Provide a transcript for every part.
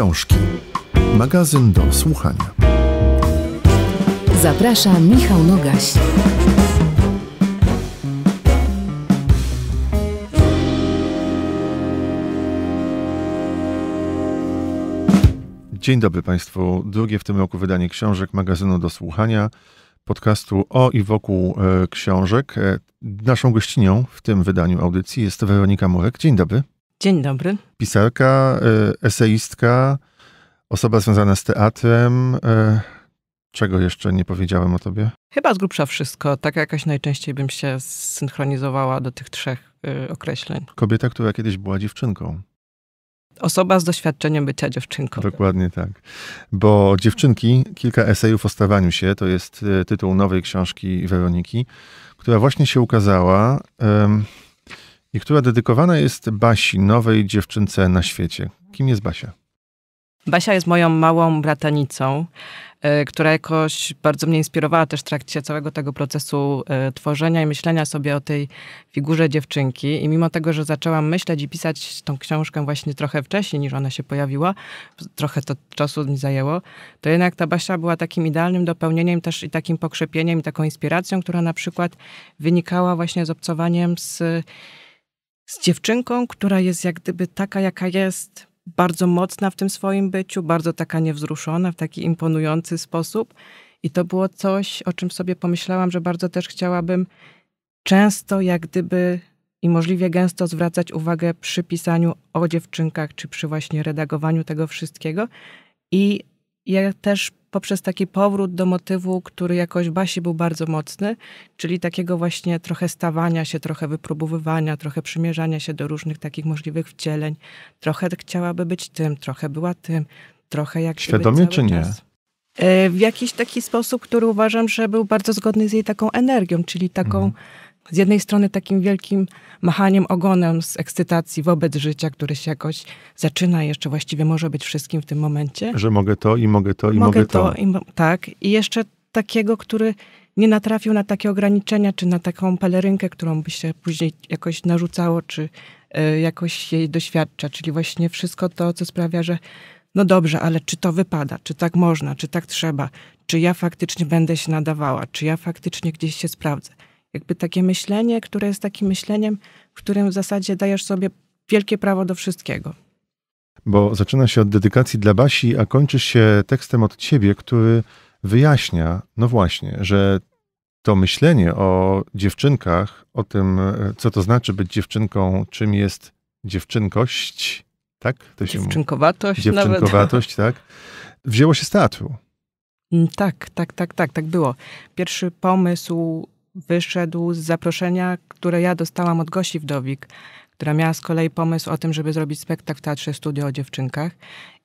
książki. Magazyn do słuchania. Zaprasza Michał Nogaś. Dzień dobry Państwu. Drugie w tym roku wydanie książek magazynu do słuchania, podcastu o i wokół e, książek. E, naszą gościnią w tym wydaniu audycji jest Weronika Murek. Dzień dobry. Dzień dobry. Pisarka, y, eseistka, osoba związana z teatrem. Y, czego jeszcze nie powiedziałem o tobie? Chyba z grubsza wszystko. Tak jakaś najczęściej bym się zsynchronizowała do tych trzech y, określeń. Kobieta, która kiedyś była dziewczynką. Osoba z doświadczeniem bycia dziewczynką. Dokładnie tak. Bo Dziewczynki, kilka esejów o stawaniu się, to jest tytuł nowej książki Weroniki, która właśnie się ukazała i która dedykowana jest Basi, nowej dziewczynce na świecie. Kim jest Basia? Basia jest moją małą bratanicą, e, która jakoś bardzo mnie inspirowała też w trakcie całego tego procesu e, tworzenia i myślenia sobie o tej figurze dziewczynki. I mimo tego, że zaczęłam myśleć i pisać tą książkę właśnie trochę wcześniej niż ona się pojawiła, trochę to czasu mi zajęło, to jednak ta Basia była takim idealnym dopełnieniem też i takim pokrzepieniem i taką inspiracją, która na przykład wynikała właśnie z obcowaniem z z dziewczynką, która jest jak gdyby taka, jaka jest, bardzo mocna w tym swoim byciu, bardzo taka niewzruszona w taki imponujący sposób. I to było coś, o czym sobie pomyślałam, że bardzo też chciałabym często, jak gdyby i możliwie gęsto zwracać uwagę przy pisaniu o dziewczynkach, czy przy właśnie redagowaniu tego wszystkiego. I ja też poprzez taki powrót do motywu, który jakoś Basi był bardzo mocny, czyli takiego właśnie trochę stawania się, trochę wypróbowywania, trochę przymierzania się do różnych takich możliwych wcieleń. Trochę chciałaby być tym, trochę była tym, trochę jak Świadomie czy nie? Czas. E, w jakiś taki sposób, który uważam, że był bardzo zgodny z jej taką energią, czyli taką mhm z jednej strony takim wielkim machaniem ogonem z ekscytacji wobec życia, które się jakoś zaczyna jeszcze właściwie może być wszystkim w tym momencie. Że mogę to i mogę to i mogę, mogę to. to i mo tak. I jeszcze takiego, który nie natrafił na takie ograniczenia, czy na taką pelerynkę, którą by się później jakoś narzucało, czy y, jakoś jej doświadcza. Czyli właśnie wszystko to, co sprawia, że no dobrze, ale czy to wypada, czy tak można, czy tak trzeba, czy ja faktycznie będę się nadawała, czy ja faktycznie gdzieś się sprawdzę jakby takie myślenie, które jest takim myśleniem, w którym w zasadzie dajesz sobie wielkie prawo do wszystkiego. Bo zaczyna się od dedykacji dla Basi, a kończy się tekstem od ciebie, który wyjaśnia, no właśnie, że to myślenie o dziewczynkach, o tym, co to znaczy być dziewczynką, czym jest dziewczynkość, tak? To się dziewczynkowatość, Dziewczynkowatość, nawet. tak. Wzięło się z teatru. Tak, tak, tak, tak, tak było. Pierwszy pomysł wyszedł z zaproszenia, które ja dostałam od Gosi Wdowik, która miała z kolei pomysł o tym, żeby zrobić spektakl w Teatrze Studio o dziewczynkach.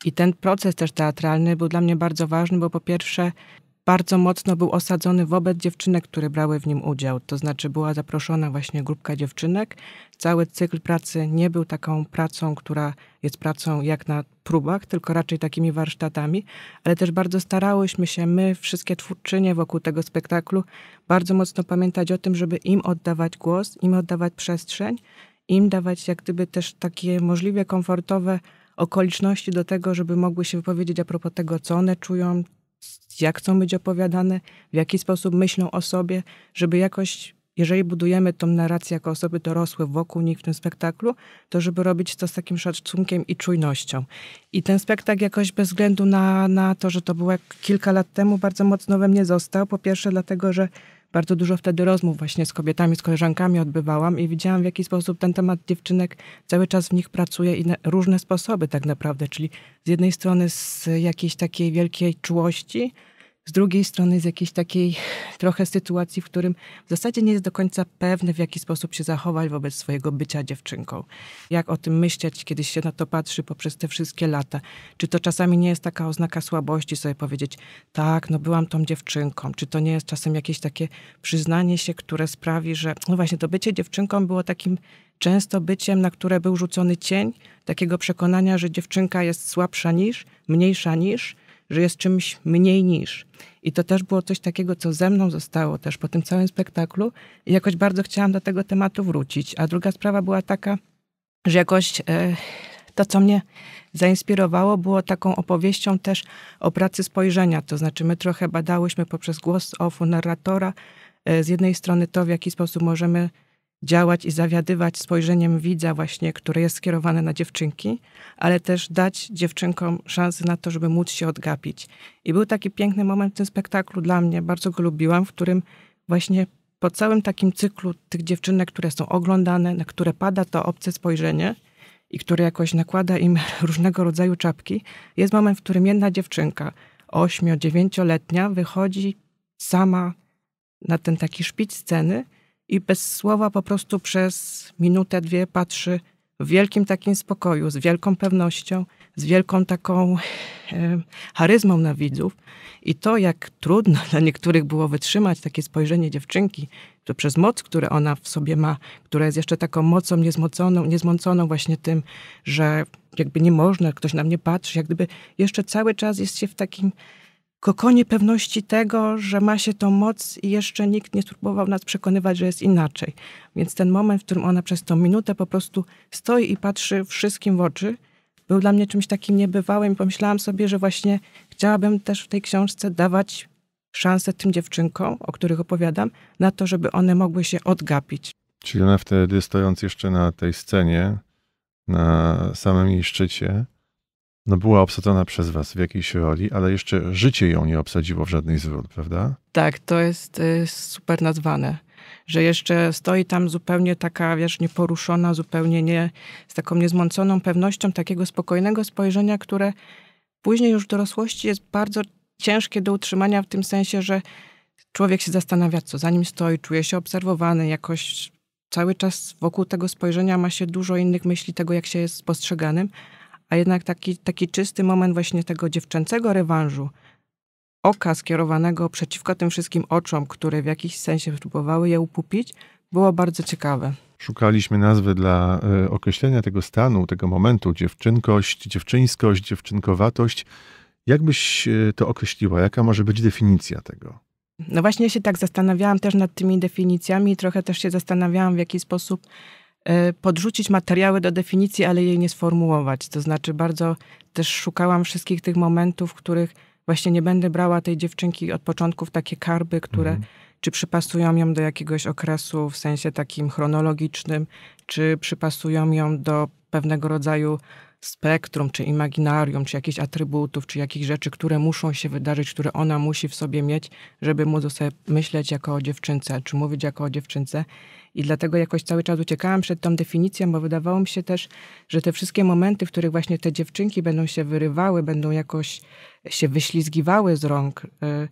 I ten proces też teatralny był dla mnie bardzo ważny, bo po pierwsze bardzo mocno był osadzony wobec dziewczynek, które brały w nim udział. To znaczy była zaproszona właśnie grupka dziewczynek. Cały cykl pracy nie był taką pracą, która jest pracą jak na próbach, tylko raczej takimi warsztatami, ale też bardzo starałyśmy się my, wszystkie twórczynie wokół tego spektaklu, bardzo mocno pamiętać o tym, żeby im oddawać głos, im oddawać przestrzeń, im dawać jak gdyby też takie możliwie komfortowe okoliczności do tego, żeby mogły się wypowiedzieć a propos tego, co one czują, jak chcą być opowiadane, w jaki sposób myślą o sobie, żeby jakoś, jeżeli budujemy tą narrację jako osoby dorosłe wokół nich w tym spektaklu, to żeby robić to z takim szacunkiem i czujnością. I ten spektakl jakoś bez względu na, na to, że to było kilka lat temu, bardzo mocno we mnie został. Po pierwsze dlatego, że bardzo dużo wtedy rozmów właśnie z kobietami, z koleżankami odbywałam i widziałam w jaki sposób ten temat dziewczynek cały czas w nich pracuje i na różne sposoby tak naprawdę, czyli z jednej strony z jakiejś takiej wielkiej czułości, z drugiej strony z jakiejś takiej trochę sytuacji, w którym w zasadzie nie jest do końca pewny, w jaki sposób się zachować wobec swojego bycia dziewczynką. Jak o tym myśleć, kiedy się na to patrzy poprzez te wszystkie lata? Czy to czasami nie jest taka oznaka słabości, sobie powiedzieć, tak, no byłam tą dziewczynką? Czy to nie jest czasem jakieś takie przyznanie się, które sprawi, że no właśnie to bycie dziewczynką było takim często byciem, na które był rzucony cień takiego przekonania, że dziewczynka jest słabsza niż, mniejsza niż, że jest czymś mniej niż. I to też było coś takiego, co ze mną zostało też po tym całym spektaklu i jakoś bardzo chciałam do tego tematu wrócić. A druga sprawa była taka, że jakoś e, to, co mnie zainspirowało, było taką opowieścią też o pracy spojrzenia. To znaczy, my trochę badałyśmy poprzez głos ofu narratora, e, z jednej strony to, w jaki sposób możemy działać i zawiadywać spojrzeniem widza właśnie, które jest skierowane na dziewczynki, ale też dać dziewczynkom szansę na to, żeby móc się odgapić. I był taki piękny moment w tym spektaklu dla mnie, bardzo go lubiłam, w którym właśnie po całym takim cyklu tych dziewczynek, które są oglądane, na które pada to obce spojrzenie i które jakoś nakłada im różnego rodzaju czapki, jest moment, w którym jedna dziewczynka, 8-9-letnia, wychodzi sama na ten taki szpic sceny i bez słowa po prostu przez minutę, dwie patrzy w wielkim takim spokoju, z wielką pewnością, z wielką taką e, charyzmą na widzów. I to, jak trudno dla niektórych było wytrzymać takie spojrzenie dziewczynki, to przez moc, które ona w sobie ma, która jest jeszcze taką mocą niezmoconą, niezmąconą właśnie tym, że jakby nie można, ktoś na mnie patrzy, jak gdyby jeszcze cały czas jest się w takim kokonie pewności tego, że ma się tą moc i jeszcze nikt nie spróbował nas przekonywać, że jest inaczej. Więc ten moment, w którym ona przez tą minutę po prostu stoi i patrzy wszystkim w oczy, był dla mnie czymś takim niebywałym i pomyślałam sobie, że właśnie chciałabym też w tej książce dawać szansę tym dziewczynkom, o których opowiadam, na to, żeby one mogły się odgapić. Czyli ona wtedy, stojąc jeszcze na tej scenie, na samym jej szczycie, no była obsadzona przez was w jakiejś roli, ale jeszcze życie ją nie obsadziło w żadnej z prawda? Tak, to jest y, super nazwane. Że jeszcze stoi tam zupełnie taka, wiesz, nieporuszona, zupełnie nie, z taką niezmąconą pewnością takiego spokojnego spojrzenia, które później już w dorosłości jest bardzo ciężkie do utrzymania w tym sensie, że człowiek się zastanawia, co za nim stoi, czuje się obserwowany, jakoś cały czas wokół tego spojrzenia ma się dużo innych myśli, tego jak się jest spostrzeganym a jednak taki, taki czysty moment właśnie tego dziewczęcego rewanżu, oka skierowanego przeciwko tym wszystkim oczom, które w jakiś sensie próbowały je upupić, było bardzo ciekawe. Szukaliśmy nazwy dla e, określenia tego stanu, tego momentu dziewczynkość, dziewczyńskość, dziewczynkowatość. Jak byś e, to określiła? Jaka może być definicja tego? No właśnie się tak zastanawiałam też nad tymi definicjami, trochę też się zastanawiałam, w jaki sposób E, podrzucić materiały do definicji, ale jej nie sformułować. To znaczy, bardzo też szukałam wszystkich tych momentów, w których właśnie nie będę brała tej dziewczynki od początku w takie karby, które mhm. czy przypasują ją do jakiegoś okresu w sensie takim chronologicznym, czy przypasują ją do pewnego rodzaju spektrum, czy imaginarium, czy jakichś atrybutów, czy jakichś rzeczy, które muszą się wydarzyć, które ona musi w sobie mieć, żeby móc sobie myśleć jako o dziewczynce, czy mówić jako o dziewczynce. I dlatego jakoś cały czas uciekałam przed tą definicją, bo wydawało mi się też, że te wszystkie momenty, w których właśnie te dziewczynki będą się wyrywały, będą jakoś się wyślizgiwały z rąk, y,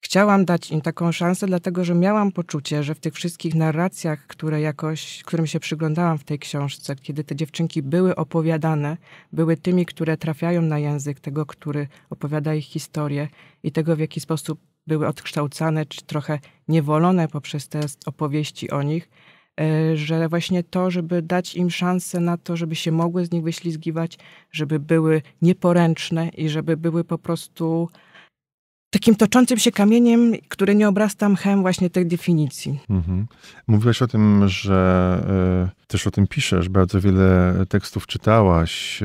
Chciałam dać im taką szansę, dlatego że miałam poczucie, że w tych wszystkich narracjach, które jakoś, którym się przyglądałam w tej książce, kiedy te dziewczynki były opowiadane, były tymi, które trafiają na język tego, który opowiada ich historię i tego, w jaki sposób były odkształcane, czy trochę niewolone poprzez te opowieści o nich, e, że właśnie to, żeby dać im szansę na to, żeby się mogły z nich wyślizgiwać, żeby były nieporęczne i żeby były po prostu takim toczącym się kamieniem, który nie obrasta mchem właśnie tej definicji. Mhm. Mówiłaś o tym, że y, też o tym piszesz, bardzo wiele tekstów czytałaś,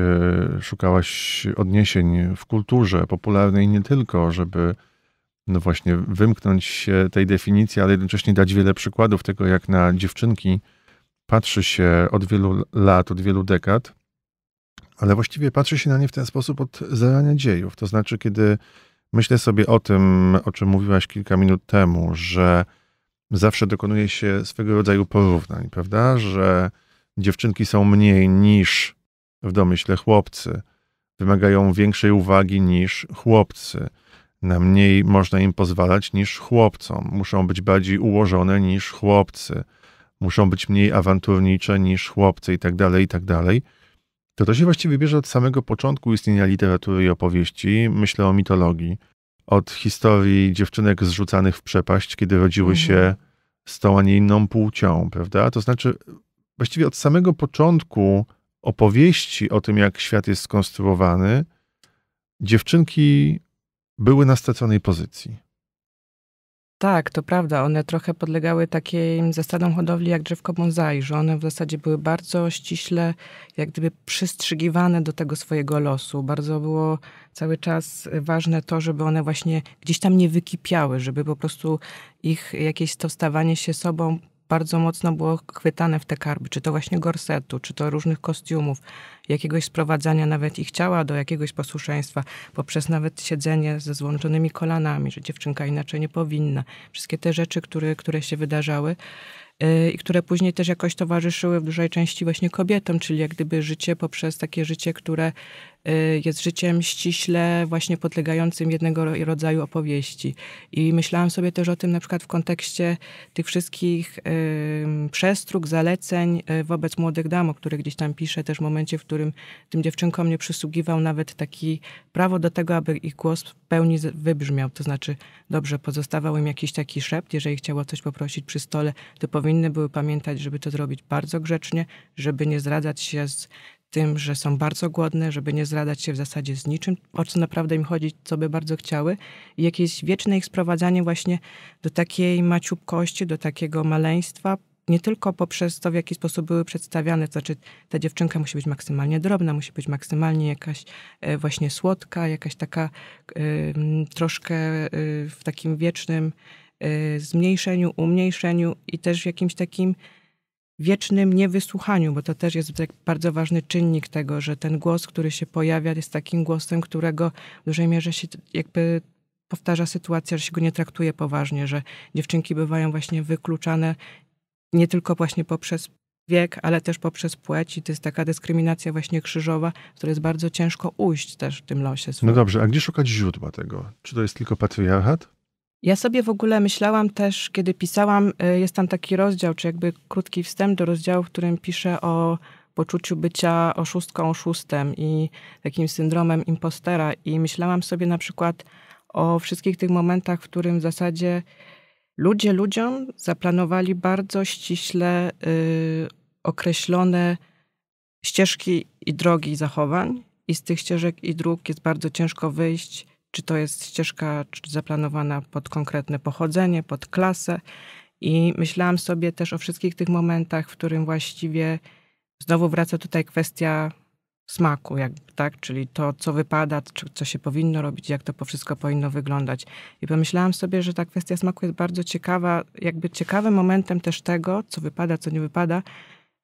y, szukałaś odniesień w kulturze popularnej nie tylko, żeby no właśnie wymknąć się tej definicji, ale jednocześnie dać wiele przykładów tego, jak na dziewczynki patrzy się od wielu lat, od wielu dekad, ale właściwie patrzy się na nie w ten sposób od zarania dziejów. To znaczy, kiedy Myślę sobie o tym, o czym mówiłaś kilka minut temu, że zawsze dokonuje się swego rodzaju porównań, prawda? Że dziewczynki są mniej niż w domyśle chłopcy, wymagają większej uwagi niż chłopcy. Na mniej można im pozwalać niż chłopcom, muszą być bardziej ułożone niż chłopcy, muszą być mniej awanturnicze niż chłopcy, i tak dalej, i tak dalej. To to się właściwie bierze od samego początku istnienia literatury i opowieści. Myślę o mitologii. Od historii dziewczynek zrzucanych w przepaść, kiedy rodziły mhm. się z tą, a nie inną płcią, prawda? To znaczy, właściwie od samego początku opowieści o tym, jak świat jest skonstruowany, dziewczynki były na straconej pozycji. Tak, to prawda. One trochę podlegały takim zasadom hodowli jak drzewko bonsai, że one w zasadzie były bardzo ściśle jak gdyby przystrzygiwane do tego swojego losu. Bardzo było cały czas ważne to, żeby one właśnie gdzieś tam nie wykipiały, żeby po prostu ich jakieś to stawanie się sobą bardzo mocno było chwytane w te karby, czy to właśnie gorsetu, czy to różnych kostiumów, jakiegoś sprowadzania nawet ich ciała do jakiegoś posłuszeństwa, poprzez nawet siedzenie ze złączonymi kolanami, że dziewczynka inaczej nie powinna. Wszystkie te rzeczy, które, które się wydarzały y, i które później też jakoś towarzyszyły w dużej części właśnie kobietom, czyli jak gdyby życie poprzez takie życie, które Y, jest życiem ściśle właśnie podlegającym jednego rodzaju opowieści. I myślałam sobie też o tym na przykład w kontekście tych wszystkich przestróg, przestrug, zaleceń y, wobec młodych dam, o których gdzieś tam piszę, też w momencie, w którym tym dziewczynkom nie przysługiwał nawet taki prawo do tego, aby ich głos w pełni wybrzmiał. To znaczy, dobrze, pozostawał im jakiś taki szept, jeżeli chciało coś poprosić przy stole, to powinny były pamiętać, żeby to zrobić bardzo grzecznie, żeby nie zradzać się z tym, że są bardzo głodne, żeby nie zradać się w zasadzie z niczym, o co naprawdę im chodzi, co by bardzo chciały. I jakieś wieczne ich sprowadzanie właśnie do takiej maciubkości, do takiego maleństwa, nie tylko poprzez to, w jaki sposób były przedstawiane, to znaczy ta dziewczynka musi być maksymalnie drobna, musi być maksymalnie jakaś e, właśnie słodka, jakaś taka y, troszkę y, w takim wiecznym y, zmniejszeniu, umniejszeniu i też w jakimś takim wiecznym niewysłuchaniu, bo to też jest tak bardzo ważny czynnik tego, że ten głos, który się pojawia, jest takim głosem, którego w dużej mierze się jakby powtarza sytuacja, że się go nie traktuje poważnie, że dziewczynki bywają właśnie wykluczane nie tylko właśnie poprzez wiek, ale też poprzez płeć i to jest taka dyskryminacja właśnie krzyżowa, z której jest bardzo ciężko ujść też w tym losie. No swoim. No dobrze, a gdzie szukać źródła tego? Czy to jest tylko patriarchat? Ja sobie w ogóle myślałam też, kiedy pisałam, y, jest tam taki rozdział, czy jakby krótki wstęp do rozdziału, w którym piszę o poczuciu bycia oszustką, oszustem i takim syndromem impostera. I myślałam sobie na przykład o wszystkich tych momentach, w którym w zasadzie ludzie ludziom zaplanowali bardzo ściśle y, określone ścieżki i drogi zachowań, i z tych ścieżek i dróg jest bardzo ciężko wyjść czy to jest ścieżka zaplanowana pod konkretne pochodzenie, pod klasę. I myślałam sobie też o wszystkich tych momentach, w którym właściwie znowu wraca tutaj kwestia smaku, jakby, tak? czyli to, co wypada, co się powinno robić, jak to wszystko powinno wyglądać. I pomyślałam sobie, że ta kwestia smaku jest bardzo ciekawa, jakby ciekawym momentem też tego, co wypada, co nie wypada,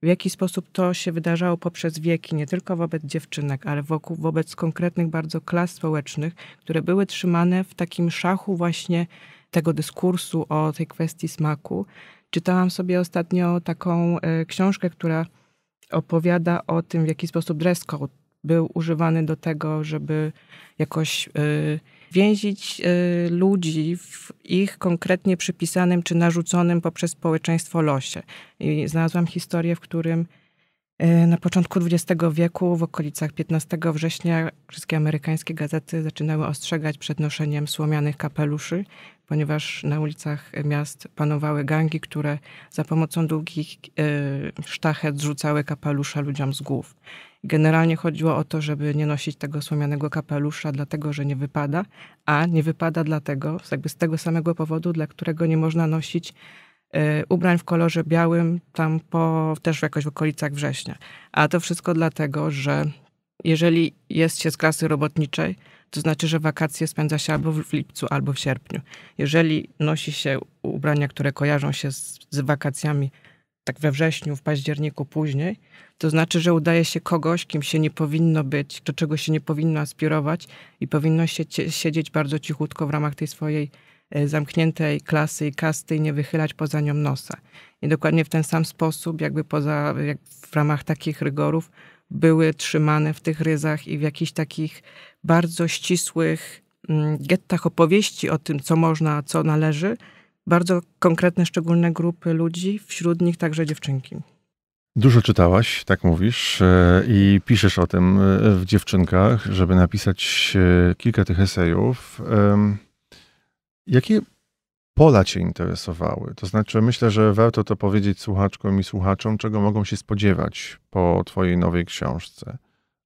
w jaki sposób to się wydarzało poprzez wieki, nie tylko wobec dziewczynek, ale wokół, wobec konkretnych bardzo klas społecznych, które były trzymane w takim szachu właśnie tego dyskursu o tej kwestii smaku. Czytałam sobie ostatnio taką e, książkę, która opowiada o tym, w jaki sposób dress code był używany do tego, żeby jakoś... E, więzić y, ludzi w ich konkretnie przypisanym czy narzuconym poprzez społeczeństwo losie. I znalazłam historię, w którym E, na początku XX wieku, w okolicach 15 września, wszystkie amerykańskie gazety zaczynały ostrzegać przed noszeniem słomianych kapeluszy, ponieważ na ulicach miast panowały gangi, które za pomocą długich e, sztachet zrzucały kapelusze ludziom z głów. Generalnie chodziło o to, żeby nie nosić tego słomianego kapelusza, dlatego że nie wypada, a nie wypada dlatego, jakby z tego samego powodu, dla którego nie można nosić Y, ubrań w kolorze białym, tam po, też jakoś w okolicach września. A to wszystko dlatego, że jeżeli jest się z klasy robotniczej, to znaczy, że wakacje spędza się albo w lipcu, albo w sierpniu. Jeżeli nosi się ubrania, które kojarzą się z, z wakacjami, tak we wrześniu, w październiku później, to znaczy, że udaje się kogoś, kim się nie powinno być, do czego się nie powinno aspirować i powinno się siedzieć bardzo cichutko w ramach tej swojej E, zamkniętej klasy i kasty i nie wychylać poza nią nosa. I dokładnie w ten sam sposób, jakby poza, jak w ramach takich rygorów, były trzymane w tych ryzach i w jakichś takich bardzo ścisłych mm, gettach opowieści o tym, co można, co należy, bardzo konkretne, szczególne grupy ludzi, wśród nich także dziewczynki. Dużo czytałaś, tak mówisz, e, i piszesz o tym e, w dziewczynkach, żeby napisać kilka tych esejów. Jakie pola Cię interesowały? To znaczy, myślę, że warto to powiedzieć słuchaczkom i słuchaczom, czego mogą się spodziewać po Twojej nowej książce.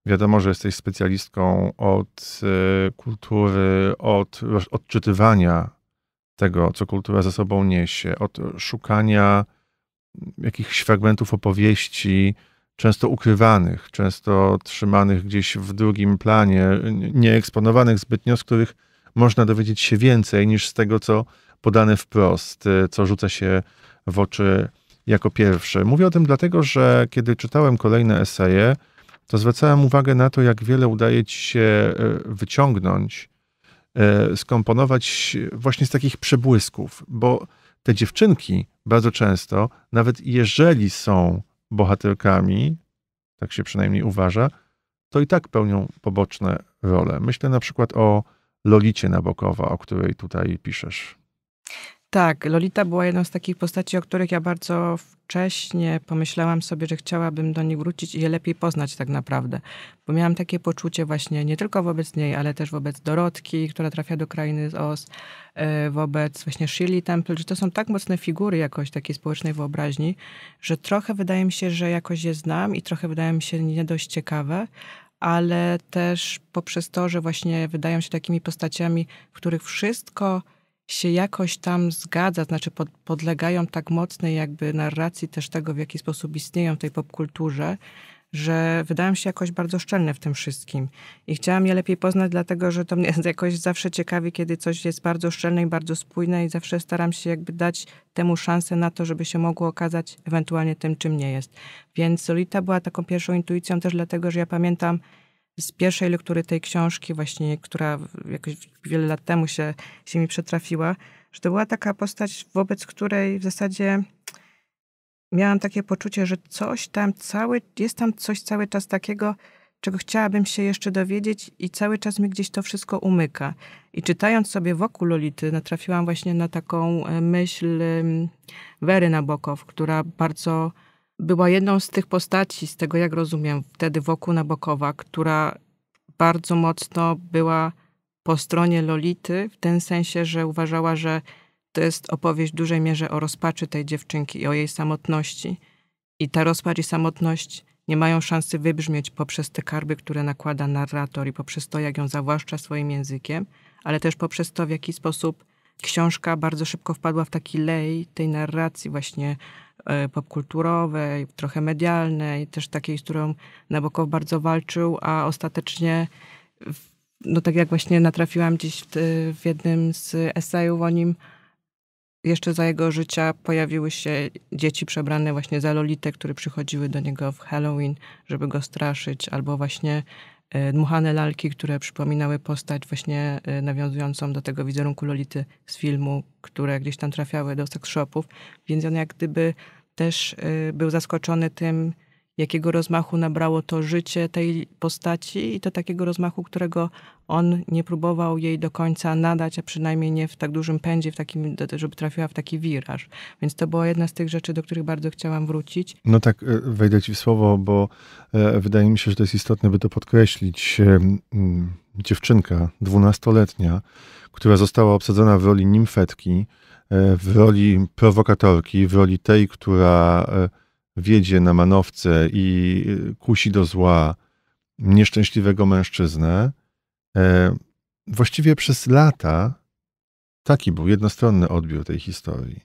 Wiadomo, że jesteś specjalistką od y, kultury, od odczytywania tego, co kultura ze sobą niesie, od szukania jakichś fragmentów opowieści, często ukrywanych, często trzymanych gdzieś w drugim planie, nieeksponowanych zbytnio, z których można dowiedzieć się więcej niż z tego, co podane wprost, y, co rzuca się w oczy jako pierwsze. Mówię o tym dlatego, że kiedy czytałem kolejne eseje, to zwracałem uwagę na to, jak wiele udaje ci się y, wyciągnąć, y, skomponować właśnie z takich przebłysków, bo te dziewczynki bardzo często, nawet jeżeli są bohaterkami, tak się przynajmniej uważa, to i tak pełnią poboczne role. Myślę na przykład o Lolicie Nabokowa, o której tutaj piszesz. Tak, Lolita była jedną z takich postaci, o których ja bardzo wcześnie pomyślałam sobie, że chciałabym do niej wrócić i je lepiej poznać tak naprawdę. Bo miałam takie poczucie właśnie nie tylko wobec niej, ale też wobec Dorotki, która trafia do krainy z OS, e, wobec właśnie Shirley Temple, że to są tak mocne figury jakoś takiej społecznej wyobraźni, że trochę wydaje mi się, że jakoś je znam i trochę wydaje mi się nie dość ciekawe, ale też poprzez to, że właśnie wydają się takimi postaciami, w których wszystko się jakoś tam zgadza, znaczy pod, podlegają tak mocnej jakby narracji też tego, w jaki sposób istnieją w tej popkulturze, że wydałem się jakoś bardzo szczelny w tym wszystkim. I chciałam je lepiej poznać, dlatego że to mnie jakoś zawsze ciekawi, kiedy coś jest bardzo szczelne i bardzo spójne i zawsze staram się jakby dać temu szansę na to, żeby się mogło okazać ewentualnie tym, czym nie jest. Więc Solita była taką pierwszą intuicją też dlatego, że ja pamiętam z pierwszej lektury tej książki właśnie, która jakoś wiele lat temu się, się mi przetrafiła, że to była taka postać, wobec której w zasadzie miałam takie poczucie, że coś tam cały, jest tam coś cały czas takiego, czego chciałabym się jeszcze dowiedzieć i cały czas mi gdzieś to wszystko umyka. I czytając sobie wokół Lolity, natrafiłam właśnie na taką e, myśl Wery Nabokow, która bardzo była jedną z tych postaci, z tego jak rozumiem, wtedy wokół Nabokowa, która bardzo mocno była po stronie Lolity, w tym sensie, że uważała, że to jest opowieść w dużej mierze o rozpaczy tej dziewczynki i o jej samotności. I ta rozpacz i samotność nie mają szansy wybrzmieć poprzez te karby, które nakłada narrator i poprzez to, jak ją zawłaszcza swoim językiem, ale też poprzez to, w jaki sposób książka bardzo szybko wpadła w taki lej tej narracji właśnie e, popkulturowej, trochę medialnej, też takiej, z którą Nabokow bardzo walczył, a ostatecznie no tak jak właśnie natrafiłam gdzieś w, w jednym z esejów o nim, jeszcze za jego życia pojawiły się dzieci przebrane właśnie za Lolitę, które przychodziły do niego w Halloween, żeby go straszyć, albo właśnie e, dmuchane lalki, które przypominały postać właśnie e, nawiązującą do tego wizerunku Lolity z filmu, które gdzieś tam trafiały do sex shopów. Więc on jak gdyby też e, był zaskoczony tym, jakiego rozmachu nabrało to życie tej postaci i to takiego rozmachu, którego on nie próbował jej do końca nadać, a przynajmniej nie w tak dużym pędzie, w takim, żeby trafiła w taki wiraż. Więc to była jedna z tych rzeczy, do których bardzo chciałam wrócić. No tak, e, wejdę ci w słowo, bo e, wydaje mi się, że to jest istotne, by to podkreślić. E, dziewczynka, dwunastoletnia, która została obsadzona w roli nimfetki, w roli prowokatorki, w roli tej, która wiedzie na manowce i y, kusi do zła nieszczęśliwego mężczyznę, e, właściwie przez lata taki był jednostronny odbiór tej historii.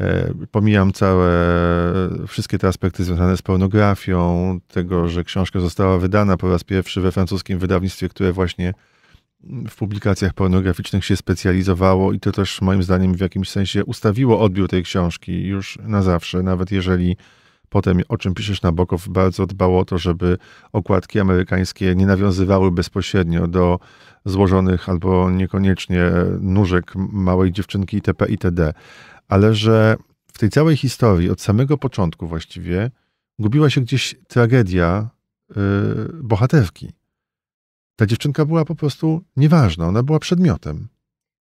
E, pomijam całe, wszystkie te aspekty związane z pornografią, tego, że książka została wydana po raz pierwszy we francuskim wydawnictwie, które właśnie w publikacjach pornograficznych się specjalizowało i to też moim zdaniem w jakimś sensie ustawiło odbiór tej książki już na zawsze, nawet jeżeli potem o czym piszesz na Bokow, bardzo dbało o to, żeby okładki amerykańskie nie nawiązywały bezpośrednio do złożonych albo niekoniecznie nóżek małej dziewczynki itp. itd. Ale że w tej całej historii, od samego początku właściwie, gubiła się gdzieś tragedia yy, bohaterki. Ta dziewczynka była po prostu nieważna, ona była przedmiotem.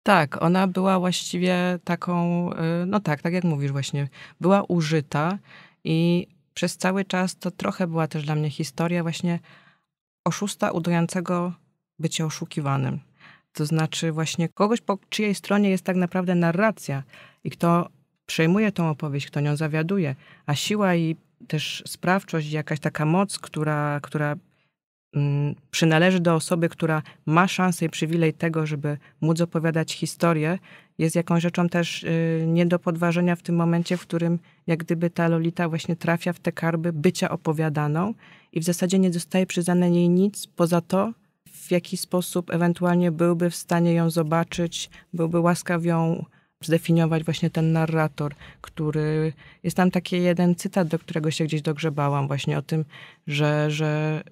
Tak, ona była właściwie taką, y, no tak, tak jak mówisz właśnie, była użyta i przez cały czas to trochę była też dla mnie historia właśnie oszusta udającego bycie oszukiwanym. To znaczy właśnie kogoś, po czyjej stronie jest tak naprawdę narracja i kto przejmuje tą opowieść, kto nią zawiaduje, a siła i też sprawczość, jakaś taka moc, która, która przynależy do osoby, która ma szansę i przywilej tego, żeby móc opowiadać historię, jest jakąś rzeczą też y, nie do podważenia w tym momencie, w którym jak gdyby ta Lolita właśnie trafia w te karby bycia opowiadaną i w zasadzie nie zostaje przyznane jej nic poza to, w jaki sposób ewentualnie byłby w stanie ją zobaczyć, byłby łaskaw ją zdefiniować właśnie ten narrator, który... Jest tam taki jeden cytat, do którego się gdzieś dogrzebałam właśnie o tym, że, że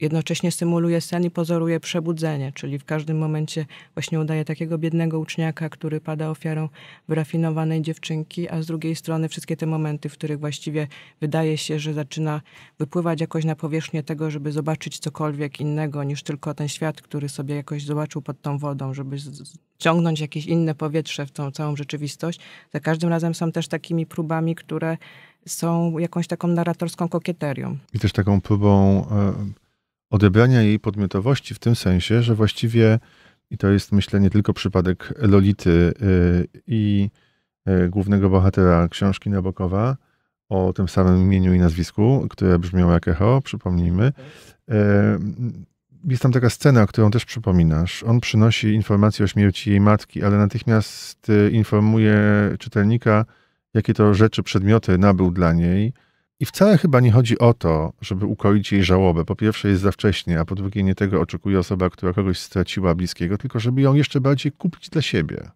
jednocześnie symuluje sen i pozoruje przebudzenie, czyli w każdym momencie właśnie udaje takiego biednego uczniaka, który pada ofiarą wyrafinowanej dziewczynki, a z drugiej strony wszystkie te momenty, w których właściwie wydaje się, że zaczyna wypływać jakoś na powierzchnię tego, żeby zobaczyć cokolwiek innego niż tylko ten świat, który sobie jakoś zobaczył pod tą wodą, żeby ciągnąć jakieś inne powietrze w tą całą rzeczywistość. Za każdym razem są też takimi próbami, które są jakąś taką narratorską kokieterią. I też taką próbą e, odebrania jej podmiotowości w tym sensie, że właściwie, i to jest myślę nie tylko przypadek Lolity y, i y, głównego bohatera książki Nabokowa o tym samym imieniu i nazwisku, które brzmią jak echo, przypomnijmy. Tak. Y, jest tam taka scena, którą też przypominasz. On przynosi informację o śmierci jej matki, ale natychmiast informuje czytelnika, jakie to rzeczy, przedmioty nabył dla niej i wcale chyba nie chodzi o to, żeby ukoić jej żałobę. Po pierwsze jest za wcześnie, a po drugie nie tego oczekuje osoba, która kogoś straciła bliskiego, tylko żeby ją jeszcze bardziej kupić dla siebie.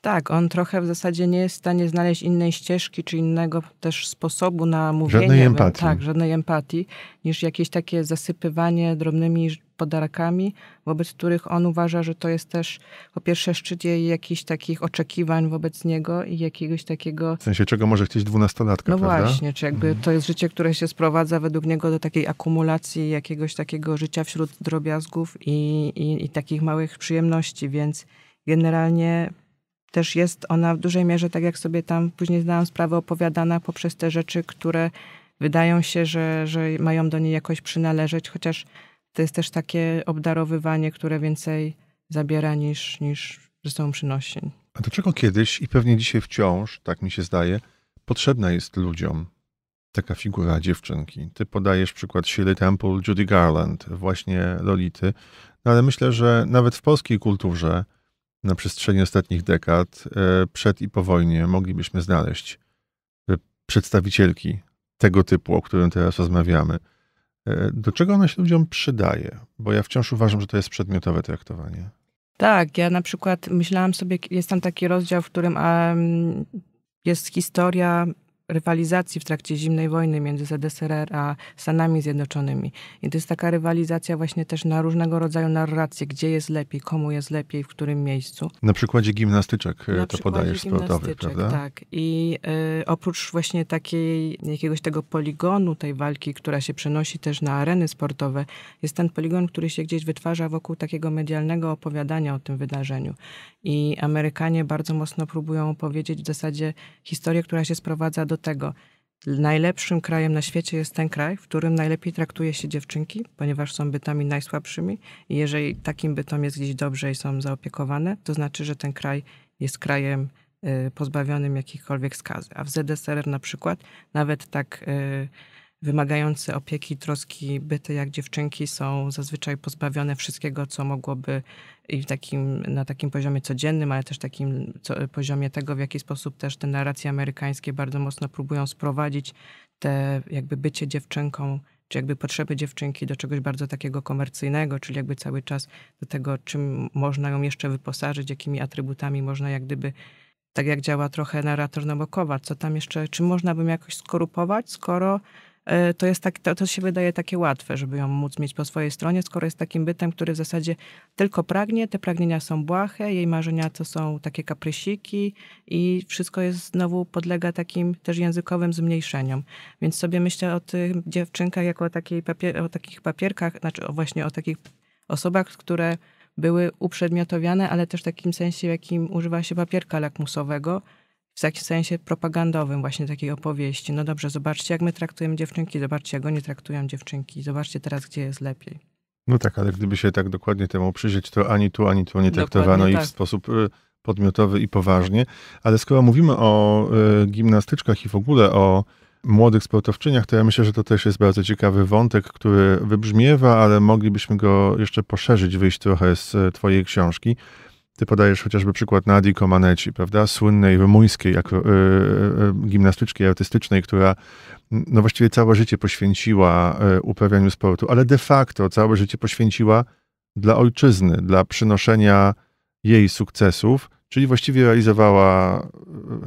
Tak, on trochę w zasadzie nie jest w stanie znaleźć innej ścieżki czy innego też sposobu na mówienie. Żadnej empatii. Tak, żadnej empatii, niż jakieś takie zasypywanie drobnymi podarkami, wobec których on uważa, że to jest też po pierwsze szczyt jakichś takich oczekiwań wobec niego i jakiegoś takiego... W sensie, czego może chcieć dwunastolatka, No prawda? właśnie, czy jakby mhm. to jest życie, które się sprowadza według niego do takiej akumulacji jakiegoś takiego życia wśród drobiazgów i, i, i takich małych przyjemności, więc generalnie też jest ona w dużej mierze, tak jak sobie tam później zdałam sprawę, opowiadana poprzez te rzeczy, które wydają się, że, że mają do niej jakoś przynależeć, chociaż to jest też takie obdarowywanie, które więcej zabiera niż, niż ze sobą przynosi. A dlaczego czego kiedyś i pewnie dzisiaj wciąż, tak mi się zdaje, potrzebna jest ludziom taka figura dziewczynki? Ty podajesz przykład Shirley Temple, Judy Garland, właśnie Lolity, no ale myślę, że nawet w polskiej kulturze na przestrzeni ostatnich dekad, e, przed i po wojnie, moglibyśmy znaleźć e, przedstawicielki tego typu, o którym teraz rozmawiamy. E, do czego ona się ludziom przydaje? Bo ja wciąż uważam, że to jest przedmiotowe traktowanie. Tak, ja na przykład myślałam sobie, jest tam taki rozdział, w którym jest historia rywalizacji w trakcie zimnej wojny między ZSRR a Stanami Zjednoczonymi. I to jest taka rywalizacja właśnie też na różnego rodzaju narracje, gdzie jest lepiej, komu jest lepiej, w którym miejscu. Na przykładzie gimnastyczek e, na to podajesz sportowych, prawda? Tak. I y, oprócz właśnie takiej, jakiegoś tego poligonu tej walki, która się przenosi też na areny sportowe, jest ten poligon, który się gdzieś wytwarza wokół takiego medialnego opowiadania o tym wydarzeniu. I Amerykanie bardzo mocno próbują opowiedzieć w zasadzie historię, która się sprowadza do tego, najlepszym krajem na świecie jest ten kraj, w którym najlepiej traktuje się dziewczynki, ponieważ są bytami najsłabszymi. I jeżeli takim bytom jest gdzieś dobrze i są zaopiekowane, to znaczy, że ten kraj jest krajem y, pozbawionym jakichkolwiek skazy. A w ZSRR na przykład nawet tak y, wymagające opieki, troski byty jak dziewczynki są zazwyczaj pozbawione wszystkiego, co mogłoby i w takim, na takim poziomie codziennym, ale też takim co, poziomie tego, w jaki sposób też te narracje amerykańskie bardzo mocno próbują sprowadzić te jakby bycie dziewczynką, czy jakby potrzeby dziewczynki do czegoś bardzo takiego komercyjnego, czyli jakby cały czas do tego, czym można ją jeszcze wyposażyć, jakimi atrybutami można jak gdyby tak jak działa trochę narrator Nabokowa, co tam jeszcze, czy można bym jakoś skorupować, skoro E, to, jest tak, to, to się wydaje takie łatwe, żeby ją móc mieć po swojej stronie, skoro jest takim bytem, który w zasadzie tylko pragnie, te pragnienia są błahe, jej marzenia to są takie kaprysiki i wszystko jest znowu podlega takim też językowym zmniejszeniom. Więc sobie myślę o tych dziewczynkach jako o, takiej papier- o takich papierkach, znaczy właśnie o takich osobach, które były uprzedmiotowiane, ale też w takim sensie, w jakim używa się papierka lakmusowego, w takim sensie propagandowym właśnie takiej opowieści. No dobrze, zobaczcie, jak my traktujemy dziewczynki, zobaczcie, jak oni traktują dziewczynki, zobaczcie teraz, gdzie jest lepiej. No tak, ale gdyby się tak dokładnie temu przyjrzeć, to ani tu, ani tu nie traktowano ich tak. w sposób y, podmiotowy i poważnie. Ale skoro mówimy o y, gimnastyczkach i w ogóle o młodych sportowczyniach, to ja myślę, że to też jest bardzo ciekawy wątek, który wybrzmiewa, ale moglibyśmy go jeszcze poszerzyć, wyjść trochę z y, Twojej książki. Ty podajesz chociażby przykład Nadii Komaneci, prawda? Słynnej rumuńskiej jako, y, y, y, gimnastyczki artystycznej, która no właściwie całe życie poświęciła y, uprawianiu sportu, ale de facto całe życie poświęciła dla ojczyzny, dla przynoszenia jej sukcesów, czyli właściwie realizowała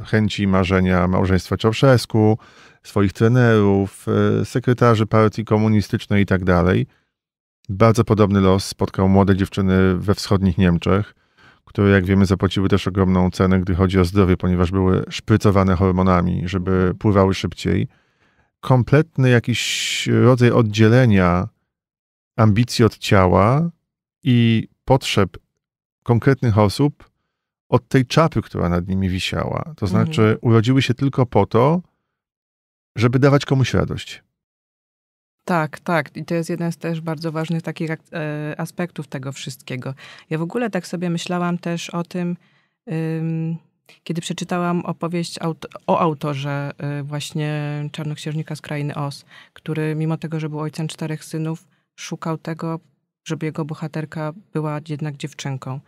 y, chęci i marzenia małżeństwa Czałszewsku, swoich trenerów, y, sekretarzy partii komunistycznej i tak dalej. Bardzo podobny los spotkał młode dziewczyny we wschodnich Niemczech które jak wiemy zapłaciły też ogromną cenę, gdy chodzi o zdrowie, ponieważ były szprycowane hormonami, żeby pływały szybciej. Kompletny jakiś rodzaj oddzielenia ambicji od ciała i potrzeb konkretnych osób od tej czapy, która nad nimi wisiała. To znaczy, mhm. urodziły się tylko po to, żeby dawać komuś radość. Tak, tak. I to jest jeden z też bardzo ważnych takich e, aspektów tego wszystkiego. Ja w ogóle tak sobie myślałam też o tym, kiedy przeczytałam opowieść o autorze e, właśnie Czarnoksiężnika z Krainy Oz, który mimo tego, że był ojcem czterech synów, szukał tego, żeby jego bohaterka była jednak dziewczynką.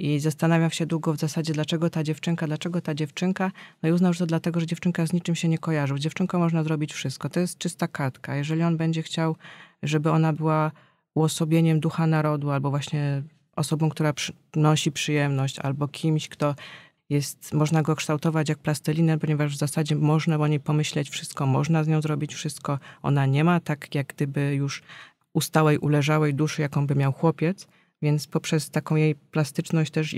I zastanawiał się długo w zasadzie, dlaczego ta dziewczynka, dlaczego ta dziewczynka. No i uznał, że to dlatego, że dziewczynka z niczym się nie kojarzy. Z dziewczynką można zrobić wszystko. To jest czysta katka. Jeżeli on będzie chciał, żeby ona była uosobieniem ducha narodu, albo właśnie osobą, która przynosi przyjemność, albo kimś, kto jest, można go kształtować jak plastelinę, ponieważ w zasadzie można o niej pomyśleć wszystko, można z nią zrobić wszystko. Ona nie ma tak jak gdyby już ustałej, uleżałej duszy, jaką by miał chłopiec. Więc poprzez taką jej plastyczność też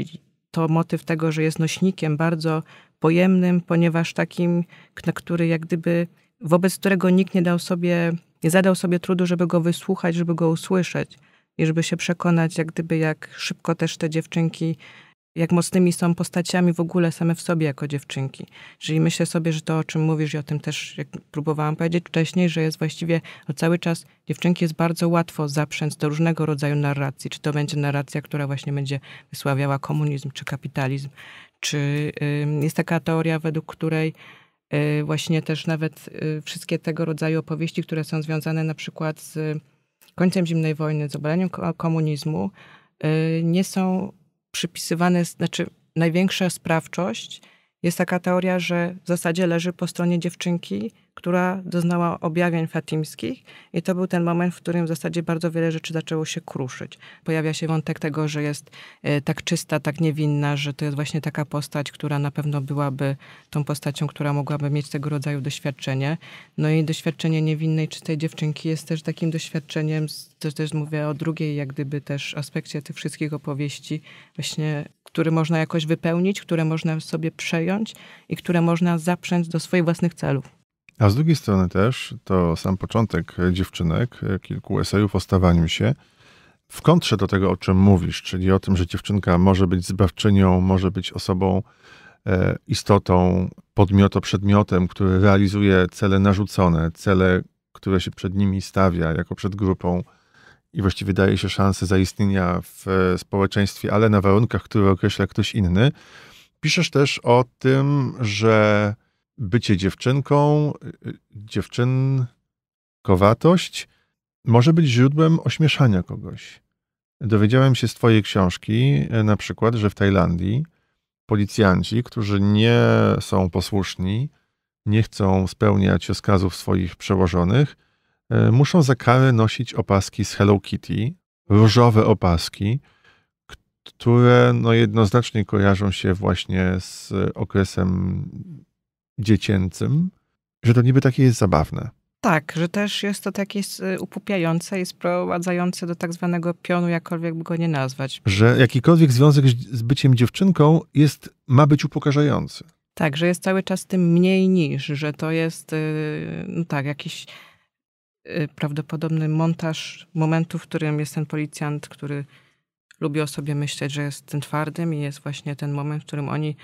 to motyw tego, że jest nośnikiem bardzo pojemnym, ponieważ takim, na który jak gdyby, wobec którego nikt nie dał sobie, nie zadał sobie trudu, żeby go wysłuchać, żeby go usłyszeć i żeby się przekonać, jak gdyby, jak szybko też te dziewczynki jak mocnymi są postaciami w ogóle same w sobie jako dziewczynki. Czyli myślę sobie, że to, o czym mówisz i o tym też, jak próbowałam powiedzieć wcześniej, że jest właściwie no, cały czas dziewczynki jest bardzo łatwo zaprzęc do różnego rodzaju narracji. Czy to będzie narracja, która właśnie będzie wysławiała komunizm czy kapitalizm. Czy y, jest taka teoria, według której y, właśnie też nawet y, wszystkie tego rodzaju opowieści, które są związane na przykład z końcem zimnej wojny, z obaleniem komunizmu, y, nie są przypisywane znaczy największa sprawczość jest taka teoria, że w zasadzie leży po stronie dziewczynki, która doznała objawień fatimskich i to był ten moment, w którym w zasadzie bardzo wiele rzeczy zaczęło się kruszyć. Pojawia się wątek tego, że jest e, tak czysta, tak niewinna, że to jest właśnie taka postać, która na pewno byłaby tą postacią, która mogłaby mieć tego rodzaju doświadczenie. No i doświadczenie niewinnej, czystej dziewczynki jest też takim doświadczeniem, to też mówię o drugiej jak gdyby też aspekcie tych wszystkich opowieści, właśnie który można jakoś wypełnić, które można sobie przejąć i które można zaprzęć do swoich własnych celów. A z drugiej strony też to sam początek dziewczynek, kilku esejów o stawaniu się, w kontrze do tego, o czym mówisz, czyli o tym, że dziewczynka może być zbawczynią, może być osobą, e, istotą, podmioto, przedmiotem, który realizuje cele narzucone, cele, które się przed nimi stawia, jako przed grupą i właściwie daje się szansę zaistnienia w e, społeczeństwie, ale na warunkach, które określa ktoś inny. Piszesz też o tym, że bycie dziewczynką, dziewczynkowatość może być źródłem ośmieszania kogoś. Dowiedziałem się z Twojej książki, e, na przykład, że w Tajlandii policjanci, którzy nie są posłuszni, nie chcą spełniać rozkazów swoich przełożonych, e, muszą za karę nosić opaski z Hello Kitty, różowe opaski, które no jednoznacznie kojarzą się właśnie z okresem dziecięcym, że to niby takie jest zabawne. Tak, że też jest to takie y, upupiające i sprowadzające do tak zwanego pionu, jakkolwiek by go nie nazwać. Że jakikolwiek związek z byciem dziewczynką jest, ma być upokarzający. Tak, że jest cały czas tym mniej niż, że to jest, y, no tak, jakiś y, prawdopodobny montaż momentu, w którym jest ten policjant, który lubi o sobie myśleć, że jest tym twardym i jest właśnie ten moment, w którym oni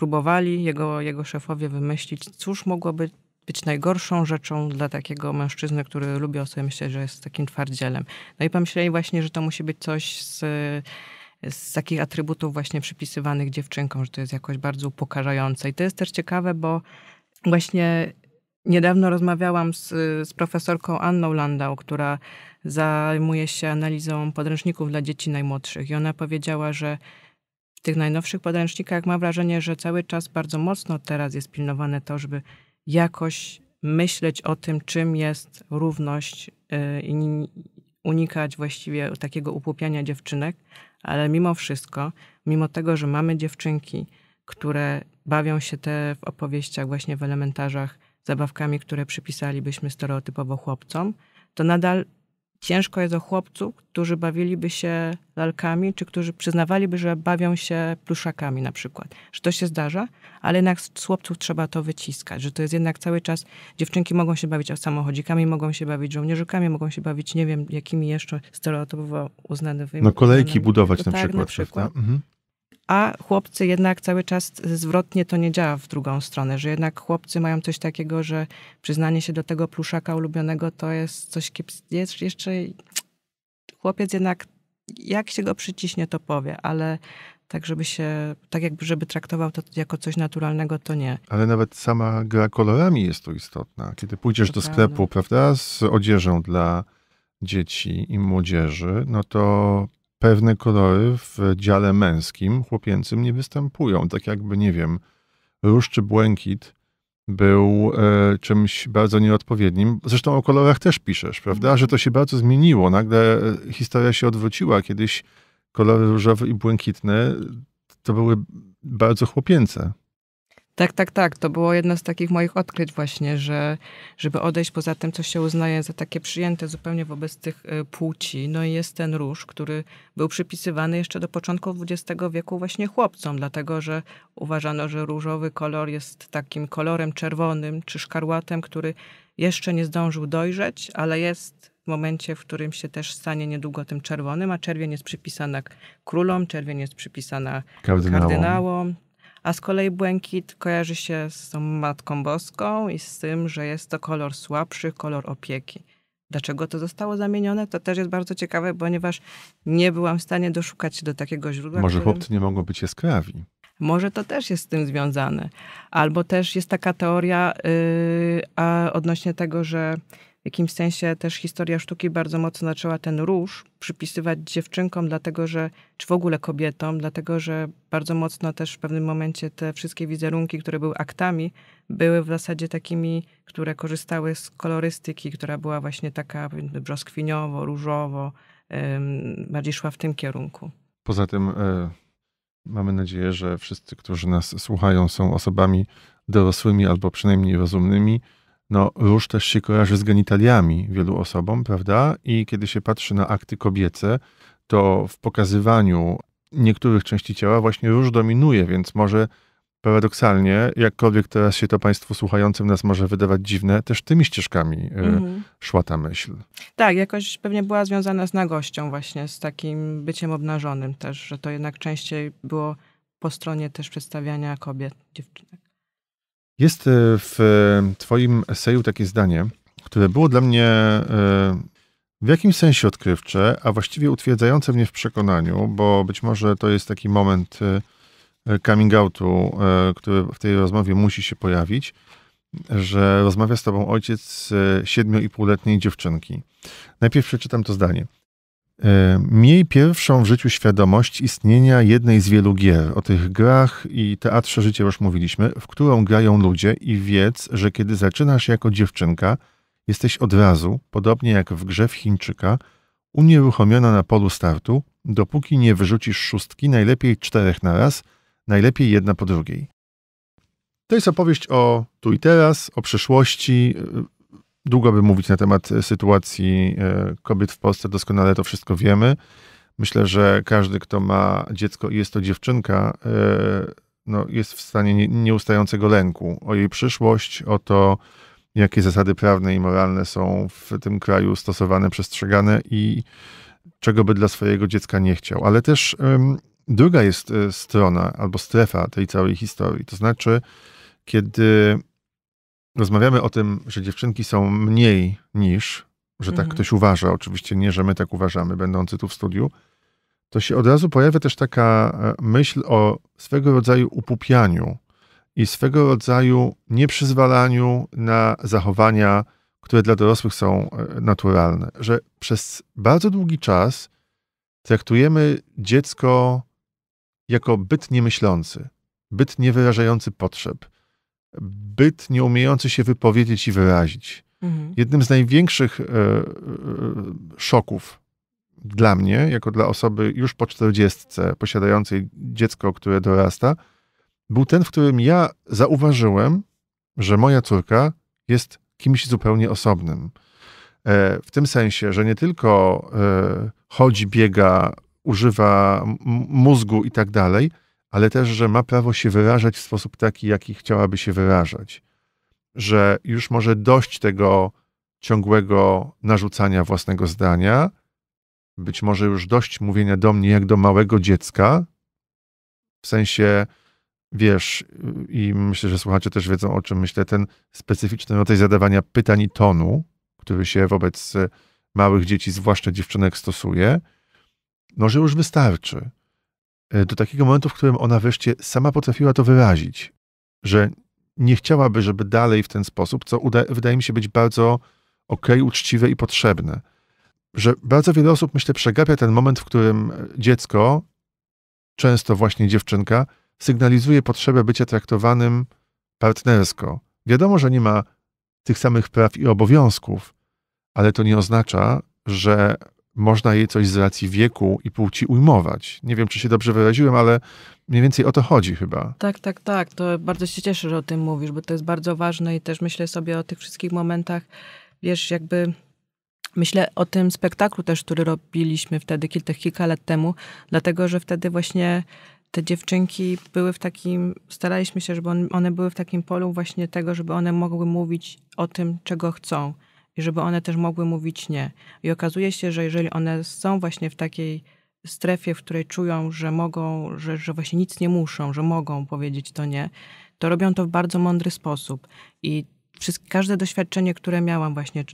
próbowali jego, jego szefowie wymyślić, cóż mogłoby być najgorszą rzeczą dla takiego mężczyzny, który lubi o sobie myśleć, że jest takim twardzielem. No i pomyśleli właśnie, że to musi być coś z, z takich atrybutów właśnie przypisywanych dziewczynkom, że to jest jakoś bardzo upokarzające. I to jest też ciekawe, bo właśnie niedawno rozmawiałam z, z profesorką Anną Landau, która zajmuje się analizą podręczników dla dzieci najmłodszych i ona powiedziała, że w tych najnowszych podręcznikach mam wrażenie, że cały czas bardzo mocno teraz jest pilnowane to, żeby jakoś myśleć o tym, czym jest równość y, i unikać właściwie takiego upłupiania dziewczynek, ale mimo wszystko, mimo tego, że mamy dziewczynki, które bawią się te w opowieściach, właśnie w elementarzach, zabawkami, które przypisalibyśmy stereotypowo chłopcom, to nadal Ciężko jest o chłopców, którzy bawiliby się lalkami, czy którzy przyznawaliby, że bawią się pluszakami na przykład. Że to się zdarza, ale jednak z chłopców trzeba to wyciskać, że to jest jednak cały czas, dziewczynki mogą się bawić samochodzikami, mogą się bawić żołnierzykami, mogą się bawić, nie wiem, jakimi jeszcze stereotypowo uznanymi. No kolejki uznanymi. budować to, no na tak, przykład. Na przykład. Mhm. A chłopcy jednak cały czas zwrotnie to nie działa w drugą stronę, że jednak chłopcy mają coś takiego, że przyznanie się do tego pluszaka ulubionego to jest coś kiepskiego. Jeszcze chłopiec jednak, jak się go przyciśnie, to powie, ale tak, żeby się, tak jakby, żeby traktował to jako coś naturalnego, to nie. Ale nawet sama gra kolorami jest tu istotna. Kiedy pójdziesz to do prawda. sklepu, prawda, z odzieżą dla dzieci i młodzieży, no to pewne kolory w dziale męskim, chłopięcym nie występują. Tak jakby, nie wiem, róż czy błękit był e, czymś bardzo nieodpowiednim. Zresztą o kolorach też piszesz, prawda? Że to się bardzo zmieniło. Nagle e, historia się odwróciła. Kiedyś kolory różowe i błękitne to były bardzo chłopięce. Tak, tak, tak. To było jedno z takich moich odkryć właśnie, że żeby odejść poza tym, co się uznaje za takie przyjęte zupełnie wobec tych y, płci, no i jest ten róż, który był przypisywany jeszcze do początku XX wieku właśnie chłopcom, dlatego że uważano, że różowy kolor jest takim kolorem czerwonym czy szkarłatem, który jeszcze nie zdążył dojrzeć, ale jest w momencie, w którym się też stanie niedługo tym czerwonym, a czerwień jest przypisana królom, czerwień jest przypisana kardynałom. kardynałom a z kolei błękit kojarzy się z tą Matką Boską i z tym, że jest to kolor słabszy, kolor opieki. Dlaczego to zostało zamienione? To też jest bardzo ciekawe, ponieważ nie byłam w stanie doszukać się do takiego źródła. Może którym... chłopcy nie mogą być jaskrawi. Może to też jest z tym związane. Albo też jest taka teoria yy, odnośnie tego, że w jakimś sensie też historia sztuki bardzo mocno zaczęła ten róż przypisywać dziewczynkom, dlatego że, czy w ogóle kobietom, dlatego że bardzo mocno też w pewnym momencie te wszystkie wizerunki, które były aktami, były w zasadzie takimi, które korzystały z kolorystyki, która była właśnie taka brzoskwiniowo, różowo, bardziej szła w tym kierunku. Poza tym y, mamy nadzieję, że wszyscy, którzy nas słuchają, są osobami dorosłymi albo przynajmniej rozumnymi no, róż też się kojarzy z genitaliami wielu osobom, prawda? I kiedy się patrzy na akty kobiece, to w pokazywaniu niektórych części ciała właśnie róż dominuje, więc może paradoksalnie, jakkolwiek teraz się to Państwu słuchającym nas może wydawać dziwne, też tymi ścieżkami y, mhm. szła ta myśl. Tak, jakoś pewnie była związana z nagością właśnie, z takim byciem obnażonym też, że to jednak częściej było po stronie też przedstawiania kobiet, dziewczynek. Jest e, w e, Twoim eseju takie zdanie, które było dla mnie e, w jakimś sensie odkrywcze, a właściwie utwierdzające mnie w przekonaniu, bo być może to jest taki moment coming outu, który w tej rozmowie musi się pojawić, że rozmawia z Tobą ojciec siedmiu i półletniej dziewczynki. Najpierw przeczytam to zdanie. E, miej pierwszą w życiu świadomość istnienia jednej z wielu gier. O tych grach i teatrze życia już mówiliśmy, w którą grają ludzie i wiedz, że kiedy zaczynasz jako dziewczynka, jesteś od razu, podobnie jak w grze w Chińczyka, unieruchomiona na polu startu, dopóki nie wyrzucisz szóstki, najlepiej czterech na raz, najlepiej jedna po drugiej. To jest opowieść o tu i teraz, o przyszłości, długo by mówić na temat e, sytuacji e, kobiet w Polsce, doskonale to wszystko wiemy. Myślę, że każdy, kto ma dziecko i jest to dziewczynka, e, no, jest w stanie nieustającego lęku o jej przyszłość, o to, jakie zasady prawne i moralne są w tym kraju stosowane, przestrzegane i czego by dla swojego dziecka nie chciał. Ale też druga jest strona albo strefa tej całej historii, to znaczy, kiedy rozmawiamy o tym, że dziewczynki są mniej niż, że tak mhm. ktoś uważa, oczywiście nie, że my tak uważamy, będący tu w studiu, to się od razu pojawia też taka e, myśl o swego rodzaju upupianiu i swego rodzaju nieprzyzwalaniu na zachowania, które dla dorosłych są e, naturalne. Że przez bardzo długi czas traktujemy dziecko jako byt niemyślący, byt niewyrażający potrzeb, byt nieumiejący się wypowiedzieć i wyrazić. Mhm. Jednym z największych e, e, szoków dla mnie, jako dla osoby już po czterdziestce, posiadającej dziecko, które dorasta, był ten, w którym ja zauważyłem, że moja córka jest kimś zupełnie osobnym. E, w tym sensie, że nie tylko e, chodzi, biega, używa mózgu i tak dalej, ale też, że ma prawo się wyrażać w sposób taki, jaki chciałaby się wyrażać. Że już może dość tego ciągłego narzucania własnego zdania, być może już dość mówienia do mnie jak do małego dziecka, w sensie, wiesz, i myślę, że słuchacze też wiedzą o czym myślę, ten specyficzny rodzaj zadawania pytań i tonu, który się wobec małych dzieci, zwłaszcza dziewczynek, stosuje, no, że już wystarczy. E, do takiego momentu, w którym ona wreszcie sama potrafiła to wyrazić, że nie chciałaby, żeby dalej w ten sposób, co wydaje mi się być bardzo okej, okay, uczciwe i potrzebne. Że bardzo wiele osób, myślę, przegapia ten moment, w którym dziecko, często właśnie dziewczynka, sygnalizuje potrzebę bycia traktowanym partnersko. Wiadomo, że nie ma tych samych praw i obowiązków, ale to nie oznacza, że można jej coś z racji wieku i płci ujmować. Nie wiem, czy się dobrze wyraziłem, ale mniej więcej o to chodzi chyba. Tak, tak, tak. To bardzo się cieszę, że o tym mówisz, bo to jest bardzo ważne i też myślę sobie o tych wszystkich momentach, wiesz, jakby myślę o tym spektaklu też, który robiliśmy wtedy, kilka, kilka lat temu, dlatego, że wtedy właśnie te dziewczynki były w takim, staraliśmy się, żeby one były w takim polu właśnie tego, żeby one mogły mówić o tym, czego chcą żeby one też mogły mówić nie. I okazuje się, że jeżeli one są właśnie w takiej strefie, w której czują, że mogą, że, że właśnie nic nie muszą, że mogą powiedzieć to nie, to robią to w bardzo mądry sposób. I wszystko, każde doświadczenie, które miałam właśnie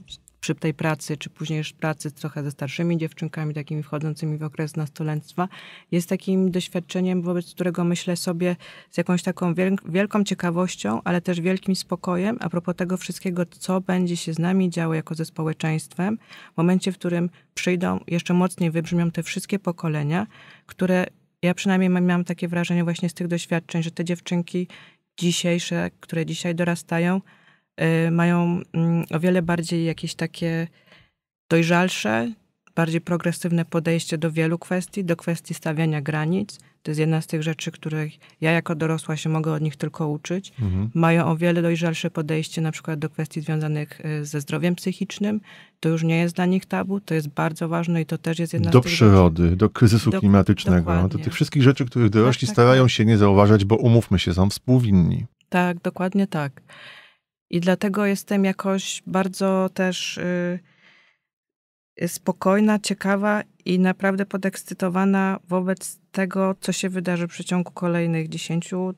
przy tej pracy, czy później już pracy trochę ze starszymi dziewczynkami, takimi wchodzącymi w okres nastolenstwa, jest takim doświadczeniem, wobec którego myślę sobie z jakąś taką wielką ciekawością, ale też wielkim spokojem a propos tego wszystkiego, co będzie się z nami działo jako ze społeczeństwem, w momencie, w którym przyjdą, jeszcze mocniej wybrzmią te wszystkie pokolenia, które ja przynajmniej miałam takie wrażenie właśnie z tych doświadczeń, że te dziewczynki dzisiejsze, które dzisiaj dorastają, Y, mają mm, o wiele bardziej jakieś takie dojrzalsze, bardziej progresywne podejście do wielu kwestii, do kwestii stawiania granic. To jest jedna z tych rzeczy, których ja jako dorosła się mogę od nich tylko uczyć. Mhm. Mają o wiele dojrzalsze podejście na przykład do kwestii związanych y, ze zdrowiem psychicznym. To już nie jest dla nich tabu, to jest bardzo ważne i to też jest jedna do z tych przyrody, rzeczy. do kryzysu no, do, klimatycznego, dokładnie. do tych wszystkich rzeczy, których tak, dorośli tak, tak, starają tak. się nie zauważać, bo umówmy się, są współwinni. Tak, dokładnie tak. I dlatego jestem jakoś bardzo też y, y, spokojna, ciekawa i naprawdę podekscytowana wobec tego, co się wydarzy w przeciągu kolejnych 10-20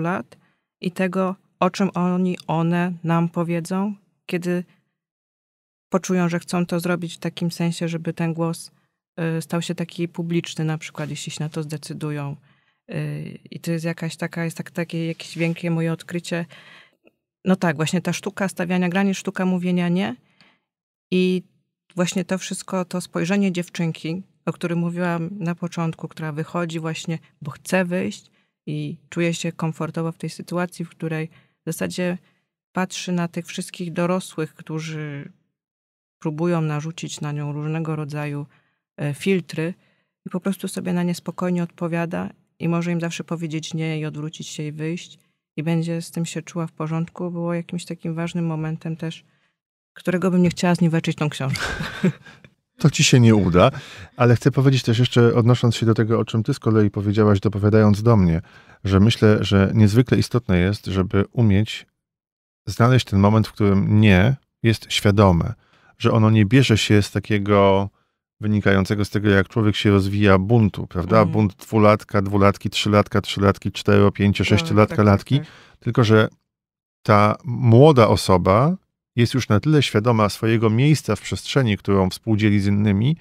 lat i tego, o czym oni, one nam powiedzą, kiedy poczują, że chcą to zrobić w takim sensie, żeby ten głos y, stał się taki publiczny, na przykład, jeśli się na to zdecydują. Y, I to jest jakaś taka, jest tak, takie jakieś wielkie moje odkrycie, no tak, właśnie ta sztuka stawiania granic, sztuka mówienia nie i właśnie to wszystko, to spojrzenie dziewczynki, o którym mówiłam na początku, która wychodzi właśnie, bo chce wyjść i czuje się komfortowo w tej sytuacji, w której w zasadzie patrzy na tych wszystkich dorosłych, którzy próbują narzucić na nią różnego rodzaju e, filtry i po prostu sobie na nie spokojnie odpowiada i może im zawsze powiedzieć nie i odwrócić się i wyjść i będzie z tym się czuła w porządku, było jakimś takim ważnym momentem też, którego bym nie chciała zniweczyć tą książkę. To ci się nie uda, ale chcę powiedzieć też jeszcze, odnosząc się do tego, o czym ty z kolei powiedziałaś, dopowiadając do mnie, że myślę, że niezwykle istotne jest, żeby umieć znaleźć ten moment, w którym nie jest świadome, że ono nie bierze się z takiego wynikającego z tego, jak człowiek się rozwija, buntu, prawda? Mhm. Bunt dwulatka, dwulatki, trzylatka, trzylatki, cztero, pięcio, sześciolatka, no, no, tak, tak latki. Tak, tak. Tylko, że ta młoda osoba jest już na tyle świadoma swojego miejsca w przestrzeni, którą współdzieli z innymi,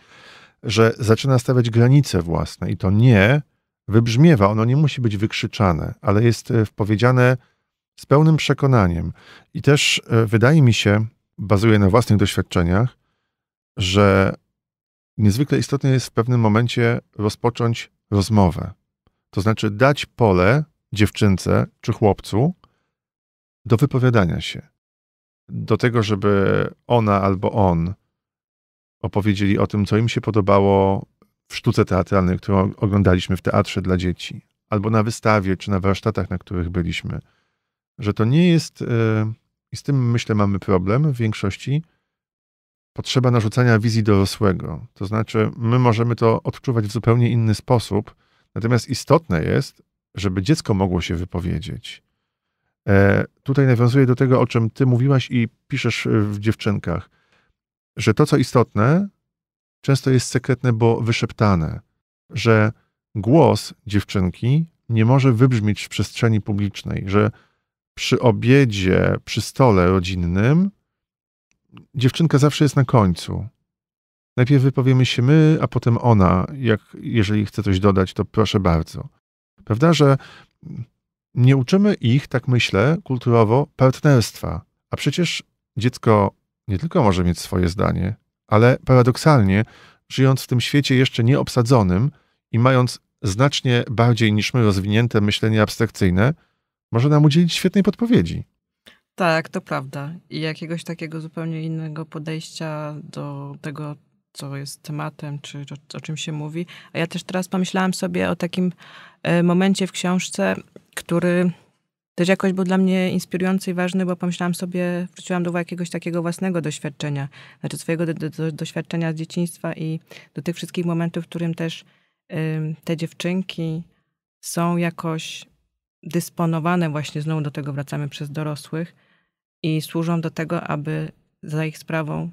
że zaczyna stawiać granice własne i to nie wybrzmiewa, ono nie musi być wykrzyczane, ale jest e, powiedziane z pełnym przekonaniem. I też e, wydaje mi się, bazuje na własnych doświadczeniach, że niezwykle istotne jest w pewnym momencie rozpocząć rozmowę. To znaczy dać pole dziewczynce czy chłopcu do wypowiadania się. Do tego, żeby ona albo on opowiedzieli o tym, co im się podobało w sztuce teatralnej, którą oglądaliśmy w teatrze dla dzieci, albo na wystawie, czy na warsztatach, na których byliśmy. Że to nie jest, e, i z tym myślę mamy problem w większości, potrzeba narzucania wizji dorosłego. To znaczy, my możemy to odczuwać w zupełnie inny sposób, natomiast istotne jest, żeby dziecko mogło się wypowiedzieć. E, tutaj nawiązuję do tego, o czym ty mówiłaś i piszesz e, w dziewczynkach, że to, co istotne, często jest sekretne, bo wyszeptane, że głos dziewczynki nie może wybrzmieć w przestrzeni publicznej, że przy obiedzie, przy stole rodzinnym dziewczynka zawsze jest na końcu. Najpierw wypowiemy się my, a potem ona. Jak, jeżeli chce coś dodać, to proszę bardzo. Prawda, że nie uczymy ich, tak myślę, kulturowo partnerstwa. A przecież dziecko nie tylko może mieć swoje zdanie, ale paradoksalnie, żyjąc w tym świecie jeszcze nieobsadzonym i mając znacznie bardziej niż my rozwinięte myślenie abstrakcyjne, może nam udzielić świetnej podpowiedzi. Tak, to prawda. I jakiegoś takiego zupełnie innego podejścia do tego, co jest tematem, czy o, o czym się mówi. A ja też teraz pomyślałam sobie o takim e, momencie w książce, który też jakoś był dla mnie inspirujący i ważny, bo pomyślałam sobie, wróciłam do jakiegoś takiego własnego doświadczenia, znaczy swojego do, do, doświadczenia z dzieciństwa i do tych wszystkich momentów, w którym też te dziewczynki są jakoś dysponowane, właśnie znowu do tego wracamy przez dorosłych, i służą do tego, aby za ich sprawą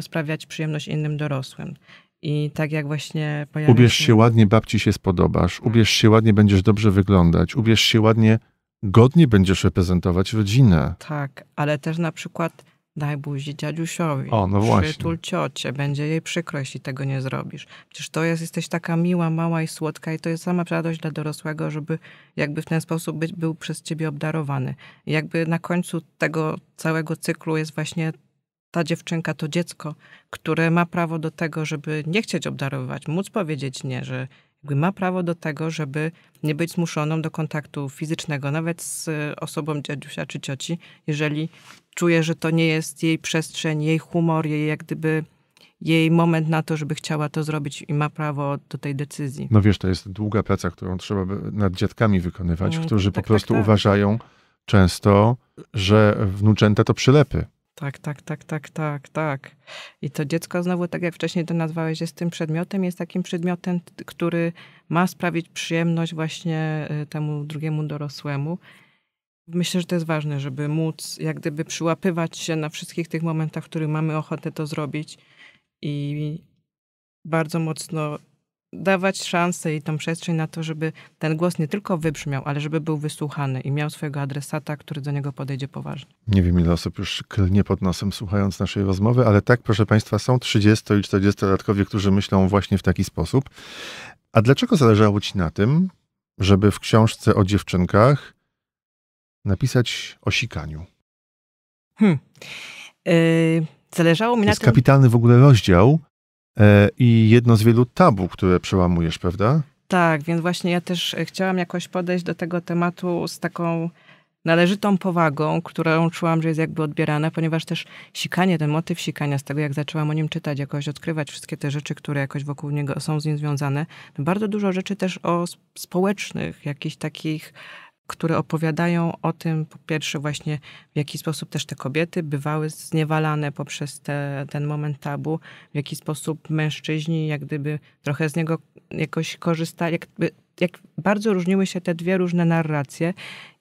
sprawiać przyjemność innym dorosłym. I tak jak właśnie pojawia Ubierz się... się ładnie, babci się spodobasz, tak. ubierz się ładnie, będziesz dobrze wyglądać, ubierz się ładnie, godnie będziesz reprezentować rodzinę. Tak, ale też na przykład Daj buzi dziadusiowi, O, no Przytul ciocie, będzie jej przykro, jeśli tego nie zrobisz. Przecież to jest, jesteś taka miła, mała i słodka i to jest sama radość dla dorosłego, żeby jakby w ten sposób być, był przez ciebie obdarowany. I jakby na końcu tego całego cyklu jest właśnie ta dziewczynka, to dziecko, które ma prawo do tego, żeby nie chcieć obdarowywać, móc powiedzieć nie, że jakby ma prawo do tego, żeby nie być zmuszoną do kontaktu fizycznego, nawet z e, osobą dziadusia czy cioci, jeżeli czuje, że to nie jest jej przestrzeń, jej humor, jej jak gdyby jej moment na to, żeby chciała to zrobić i ma prawo do tej decyzji. No wiesz, to jest długa praca, którą trzeba nad dziadkami wykonywać, mm, którzy tak, po tak, tak, prostu tak, tak. uważają często, że wnuczęta to przylepy. Tak, tak, tak, tak, tak, tak. I to dziecko znowu, tak jak wcześniej to nazwałeś, jest tym przedmiotem, jest takim przedmiotem, który ma sprawić przyjemność właśnie y, temu drugiemu dorosłemu. Myślę, że to jest ważne, żeby móc jak gdyby przyłapywać się na wszystkich tych momentach, w których mamy ochotę to zrobić i bardzo mocno dawać szansę i tą przestrzeń na to, żeby ten głos nie tylko wybrzmiał, ale żeby był wysłuchany i miał swojego adresata, który do niego podejdzie poważnie. Nie wiem, ile osób już klnie pod nosem słuchając naszej rozmowy, ale tak, proszę Państwa, są 30 i 40-latkowie, którzy myślą właśnie w taki sposób. A dlaczego zależało Ci na tym, żeby w książce o dziewczynkach napisać o sikaniu? Hmm. Yy, zależało mi na tym... To jest kapitalny w ogóle rozdział, E, i jedno z wielu tabu, które przełamujesz, prawda? Tak, więc właśnie ja też e, chciałam jakoś podejść do tego tematu z taką należytą powagą, którą czułam, że jest jakby odbierana, ponieważ też sikanie, ten motyw sikania, z tego jak zaczęłam o nim czytać, jakoś odkrywać wszystkie te rzeczy, które jakoś wokół niego są z nim związane, no, bardzo dużo rzeczy też o społecznych, jakichś takich które opowiadają o tym, po pierwsze właśnie w jaki sposób też te kobiety bywały zniewalane poprzez te, ten moment tabu, w jaki sposób mężczyźni jak gdyby trochę z niego jakoś korzystali, jak bardzo różniły się te dwie różne narracje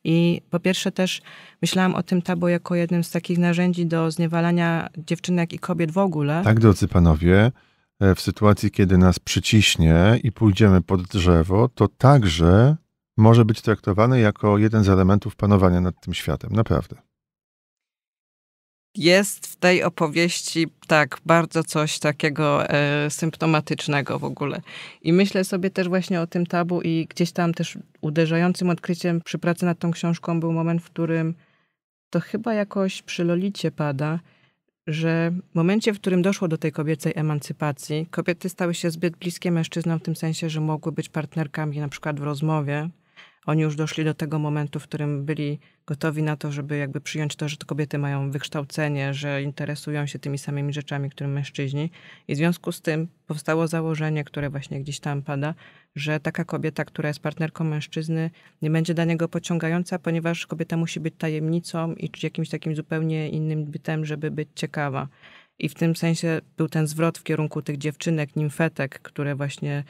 i po pierwsze też myślałam o tym tabu jako jednym z takich narzędzi do zniewalania dziewczynek i kobiet w ogóle. Tak, drodzy panowie, e, w sytuacji, kiedy nas przyciśnie i pójdziemy pod drzewo, to także może być traktowany jako jeden z elementów panowania nad tym światem, naprawdę. Jest w tej opowieści tak bardzo coś takiego e, symptomatycznego w ogóle. I myślę sobie też właśnie o tym tabu, i gdzieś tam też uderzającym odkryciem przy pracy nad tą książką był moment, w którym to chyba jakoś przy Lolicie pada, że w momencie, w którym doszło do tej kobiecej emancypacji, kobiety stały się zbyt bliskie mężczyznom w tym sensie, że mogły być partnerkami na przykład w rozmowie, oni już doszli do tego momentu, w którym byli gotowi na to, żeby jakby przyjąć to, że to kobiety mają wykształcenie, że interesują się tymi samymi rzeczami, którym mężczyźni. I w związku z tym powstało założenie, które właśnie gdzieś tam pada, że taka kobieta, która jest partnerką mężczyzny, nie będzie dla niego pociągająca, ponieważ kobieta musi być tajemnicą i jakimś takim zupełnie innym bytem, żeby być ciekawa. I w tym sensie był ten zwrot w kierunku tych dziewczynek, nimfetek, które właśnie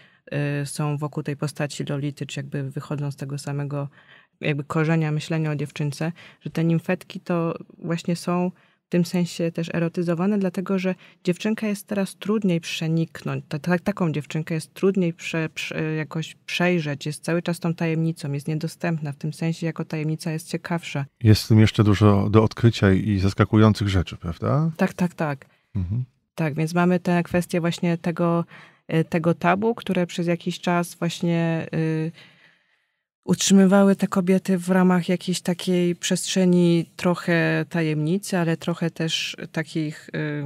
Y, są wokół tej postaci Lolity, czy jakby wychodzą z tego samego jakby korzenia myślenia o dziewczynce, że te nimfetki to właśnie są w tym sensie też erotyzowane, dlatego że dziewczynka jest teraz trudniej przeniknąć. Ta, ta, taką dziewczynkę jest trudniej prze, prze, jakoś przejrzeć, jest cały czas tą tajemnicą, jest niedostępna, w tym sensie jako tajemnica jest ciekawsza. Jest w tym jeszcze dużo do odkrycia i zaskakujących rzeczy, prawda? Tak, tak, tak. Mhm. Tak, więc mamy tę kwestię właśnie tego E, tego tabu, które przez jakiś czas właśnie y, utrzymywały te kobiety w ramach jakiejś takiej przestrzeni trochę tajemnicy, ale trochę też takich, y,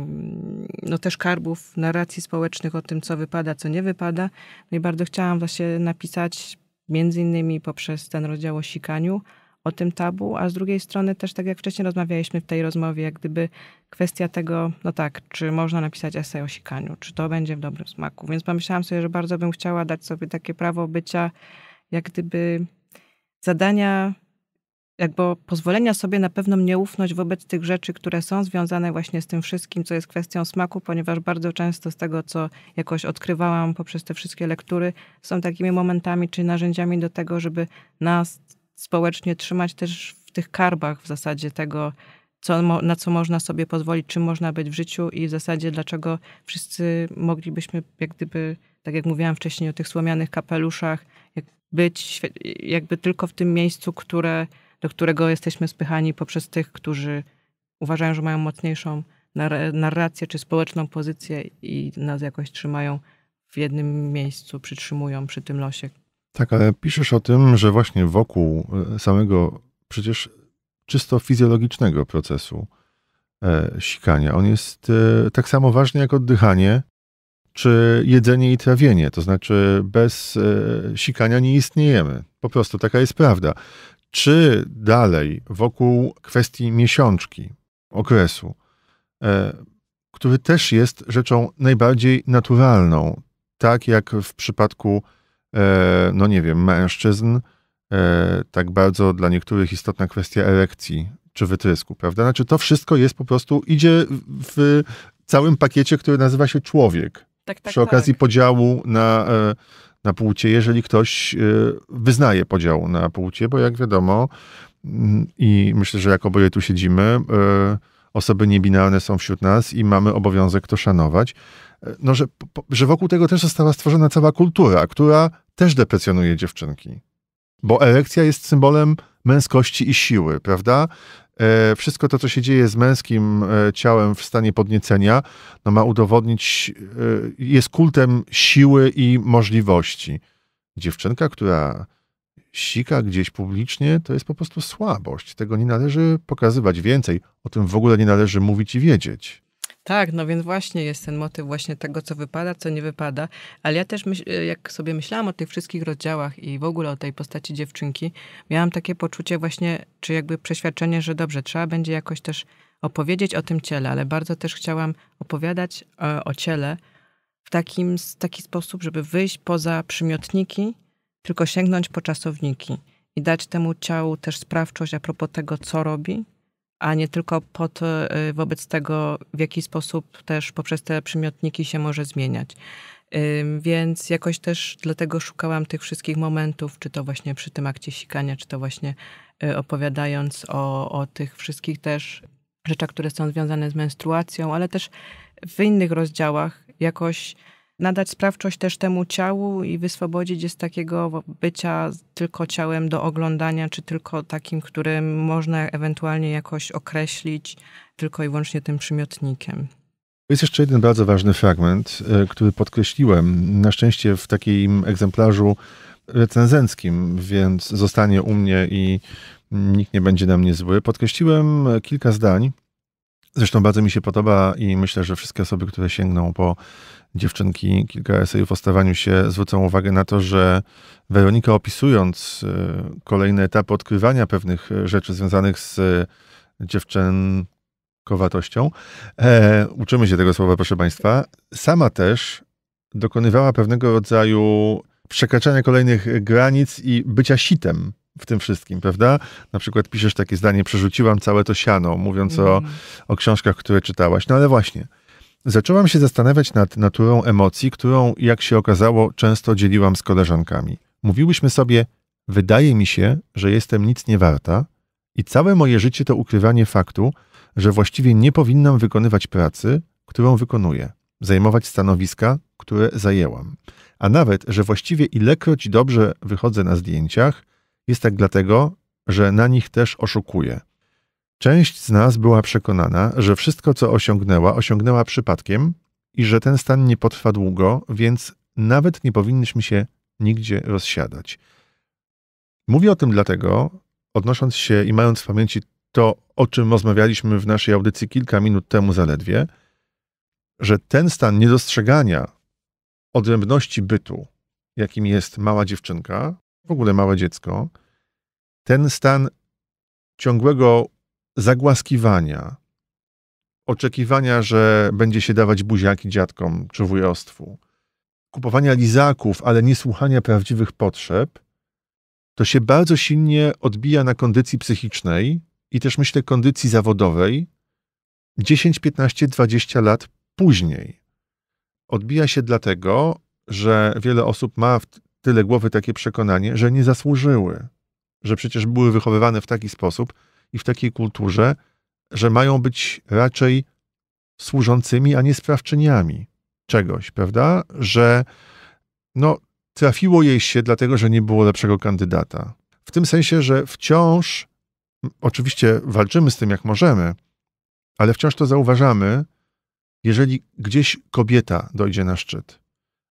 no też karbów narracji społecznych o tym, co wypada, co nie wypada. No i bardzo chciałam właśnie napisać, między innymi poprzez ten rozdział o sikaniu, o tym tabu, a z drugiej strony też, tak jak wcześniej rozmawialiśmy w tej rozmowie, jak gdyby kwestia tego, no tak, czy można napisać esej o sikaniu, czy to będzie w dobrym smaku. Więc pomyślałam sobie, że bardzo bym chciała dać sobie takie prawo bycia, jak gdyby zadania, jakby pozwolenia sobie na pewną nieufność wobec tych rzeczy, które są związane właśnie z tym wszystkim, co jest kwestią smaku, ponieważ bardzo często z tego, co jakoś odkrywałam poprzez te wszystkie lektury, są takimi momentami czy narzędziami do tego, żeby nas społecznie trzymać też w tych karbach w zasadzie tego, co, na co można sobie pozwolić, czym można być w życiu i w zasadzie dlaczego wszyscy moglibyśmy, jak gdyby, tak jak mówiłam wcześniej o tych słomianych kapeluszach, jak być jakby tylko w tym miejscu, które, do którego jesteśmy spychani poprzez tych, którzy uważają, że mają mocniejszą narrację czy społeczną pozycję i nas jakoś trzymają w jednym miejscu, przytrzymują przy tym losie, tak, ale piszesz o tym, że właśnie wokół e, samego przecież czysto fizjologicznego procesu e, sikania, on jest e, tak samo ważny jak oddychanie czy jedzenie i trawienie. To znaczy, bez e, sikania nie istniejemy. Po prostu taka jest prawda. Czy dalej wokół kwestii miesiączki, okresu, e, który też jest rzeczą najbardziej naturalną, tak jak w przypadku E, no nie wiem, mężczyzn, e, tak bardzo dla niektórych istotna kwestia erekcji czy wytrysku, prawda? Znaczy to wszystko jest po prostu, idzie w całym pakiecie, który nazywa się człowiek. Tak, tak, przy okazji tak. podziału na, e, na płcie, jeżeli ktoś wyznaje podział na płcie, bo jak wiadomo, mm, i myślę, że jak oboje tu siedzimy, osoby niebinarne są wśród nas i mamy obowiązek to szanować, no, że, że wokół tego też została stworzona cała kultura, która też deprecjonuje dziewczynki. Bo erekcja jest symbolem męskości i siły, prawda? E, wszystko to, co się dzieje z męskim e, ciałem w stanie podniecenia, no, ma udowodnić, e, jest kultem siły i możliwości. Dziewczynka, która sika gdzieś publicznie, to jest po prostu słabość. Tego nie należy pokazywać więcej. O tym w ogóle nie należy mówić i wiedzieć. Tak, no więc właśnie jest ten motyw właśnie tego, co wypada, co nie wypada. Ale ja też, myśl, jak sobie myślałam o tych wszystkich rozdziałach i w ogóle o tej postaci dziewczynki, miałam takie poczucie właśnie, czy jakby przeświadczenie, że dobrze, trzeba będzie jakoś też opowiedzieć o tym ciele, ale bardzo też chciałam opowiadać o, e, o ciele w takim, taki sposób, żeby wyjść poza przymiotniki, tylko sięgnąć po czasowniki i dać temu ciału też sprawczość a propos tego, co robi, a nie tylko pod, y, wobec tego, w jaki sposób też poprzez te przymiotniki się może zmieniać. Więc jakoś też dlatego szukałam tych wszystkich momentów, czy to właśnie przy tym akcie sikania, czy to właśnie y, opowiadając o, o tych wszystkich też rzeczach, które są związane z menstruacją, ale też w innych rozdziałach jakoś nadać sprawczość też temu ciału i wyswobodzić je z takiego bycia tylko ciałem do oglądania, czy tylko takim, którym można ewentualnie jakoś określić tylko i wyłącznie tym przymiotnikiem. Jest jeszcze jeden bardzo ważny fragment, e, który podkreśliłem. Na szczęście w takim egzemplarzu recenzenckim, więc zostanie u mnie i nikt nie będzie na mnie zły. Podkreśliłem kilka zdań. Zresztą bardzo mi się podoba i myślę, że wszystkie osoby, które sięgną po dziewczynki, kilka esejów o stawaniu się zwrócą uwagę na to, że Weronika opisując y, kolejne etapy odkrywania pewnych y, rzeczy związanych z y, dziewczynkowatością, e, uczymy się tego słowa, proszę Państwa, sama też dokonywała pewnego rodzaju przekraczania kolejnych granic i bycia sitem w tym wszystkim, prawda? Na przykład piszesz takie zdanie, przerzuciłam całe to siano, mówiąc mm. o, mhm. o książkach, które czytałaś. No ale właśnie, zaczęłam się zastanawiać nad naturą emocji, którą, jak się okazało, często dzieliłam z koleżankami. Mówiłyśmy sobie, wydaje mi się, że jestem nic nie warta i całe moje życie to ukrywanie faktu, że właściwie nie powinnam wykonywać pracy, którą wykonuję, zajmować stanowiska, które zajęłam. A nawet, że właściwie ilekroć dobrze wychodzę na zdjęciach, jest tak dlatego, że na nich też oszukuję – Część z nas była przekonana, że wszystko, co osiągnęła, osiągnęła przypadkiem i że ten stan nie potrwa długo, więc nawet nie powinniśmy się nigdzie rozsiadać. Mówię o tym dlatego, odnosząc się i mając w pamięci to, o czym rozmawialiśmy w naszej audycji kilka minut temu zaledwie, że ten stan niedostrzegania odrębności bytu, jakim jest mała dziewczynka, w ogóle małe dziecko, ten stan ciągłego zagłaskiwania, oczekiwania, że będzie się dawać buziaki dziadkom czy wujostwu, kupowania lizaków, ale nie słuchania prawdziwych potrzeb, to się bardzo silnie odbija na kondycji psychicznej i też myślę kondycji zawodowej 10, 15, 20 lat później. Odbija się dlatego, że wiele osób ma w tyle głowy takie przekonanie, że nie zasłużyły, że przecież były wychowywane w taki sposób, i w takiej kulturze, że mają być raczej służącymi, a nie sprawczyniami czegoś, prawda? Że no, trafiło jej się, dlatego że nie było lepszego kandydata. W tym sensie, że wciąż, oczywiście walczymy z tym jak możemy, ale wciąż to zauważamy, jeżeli gdzieś kobieta dojdzie na szczyt,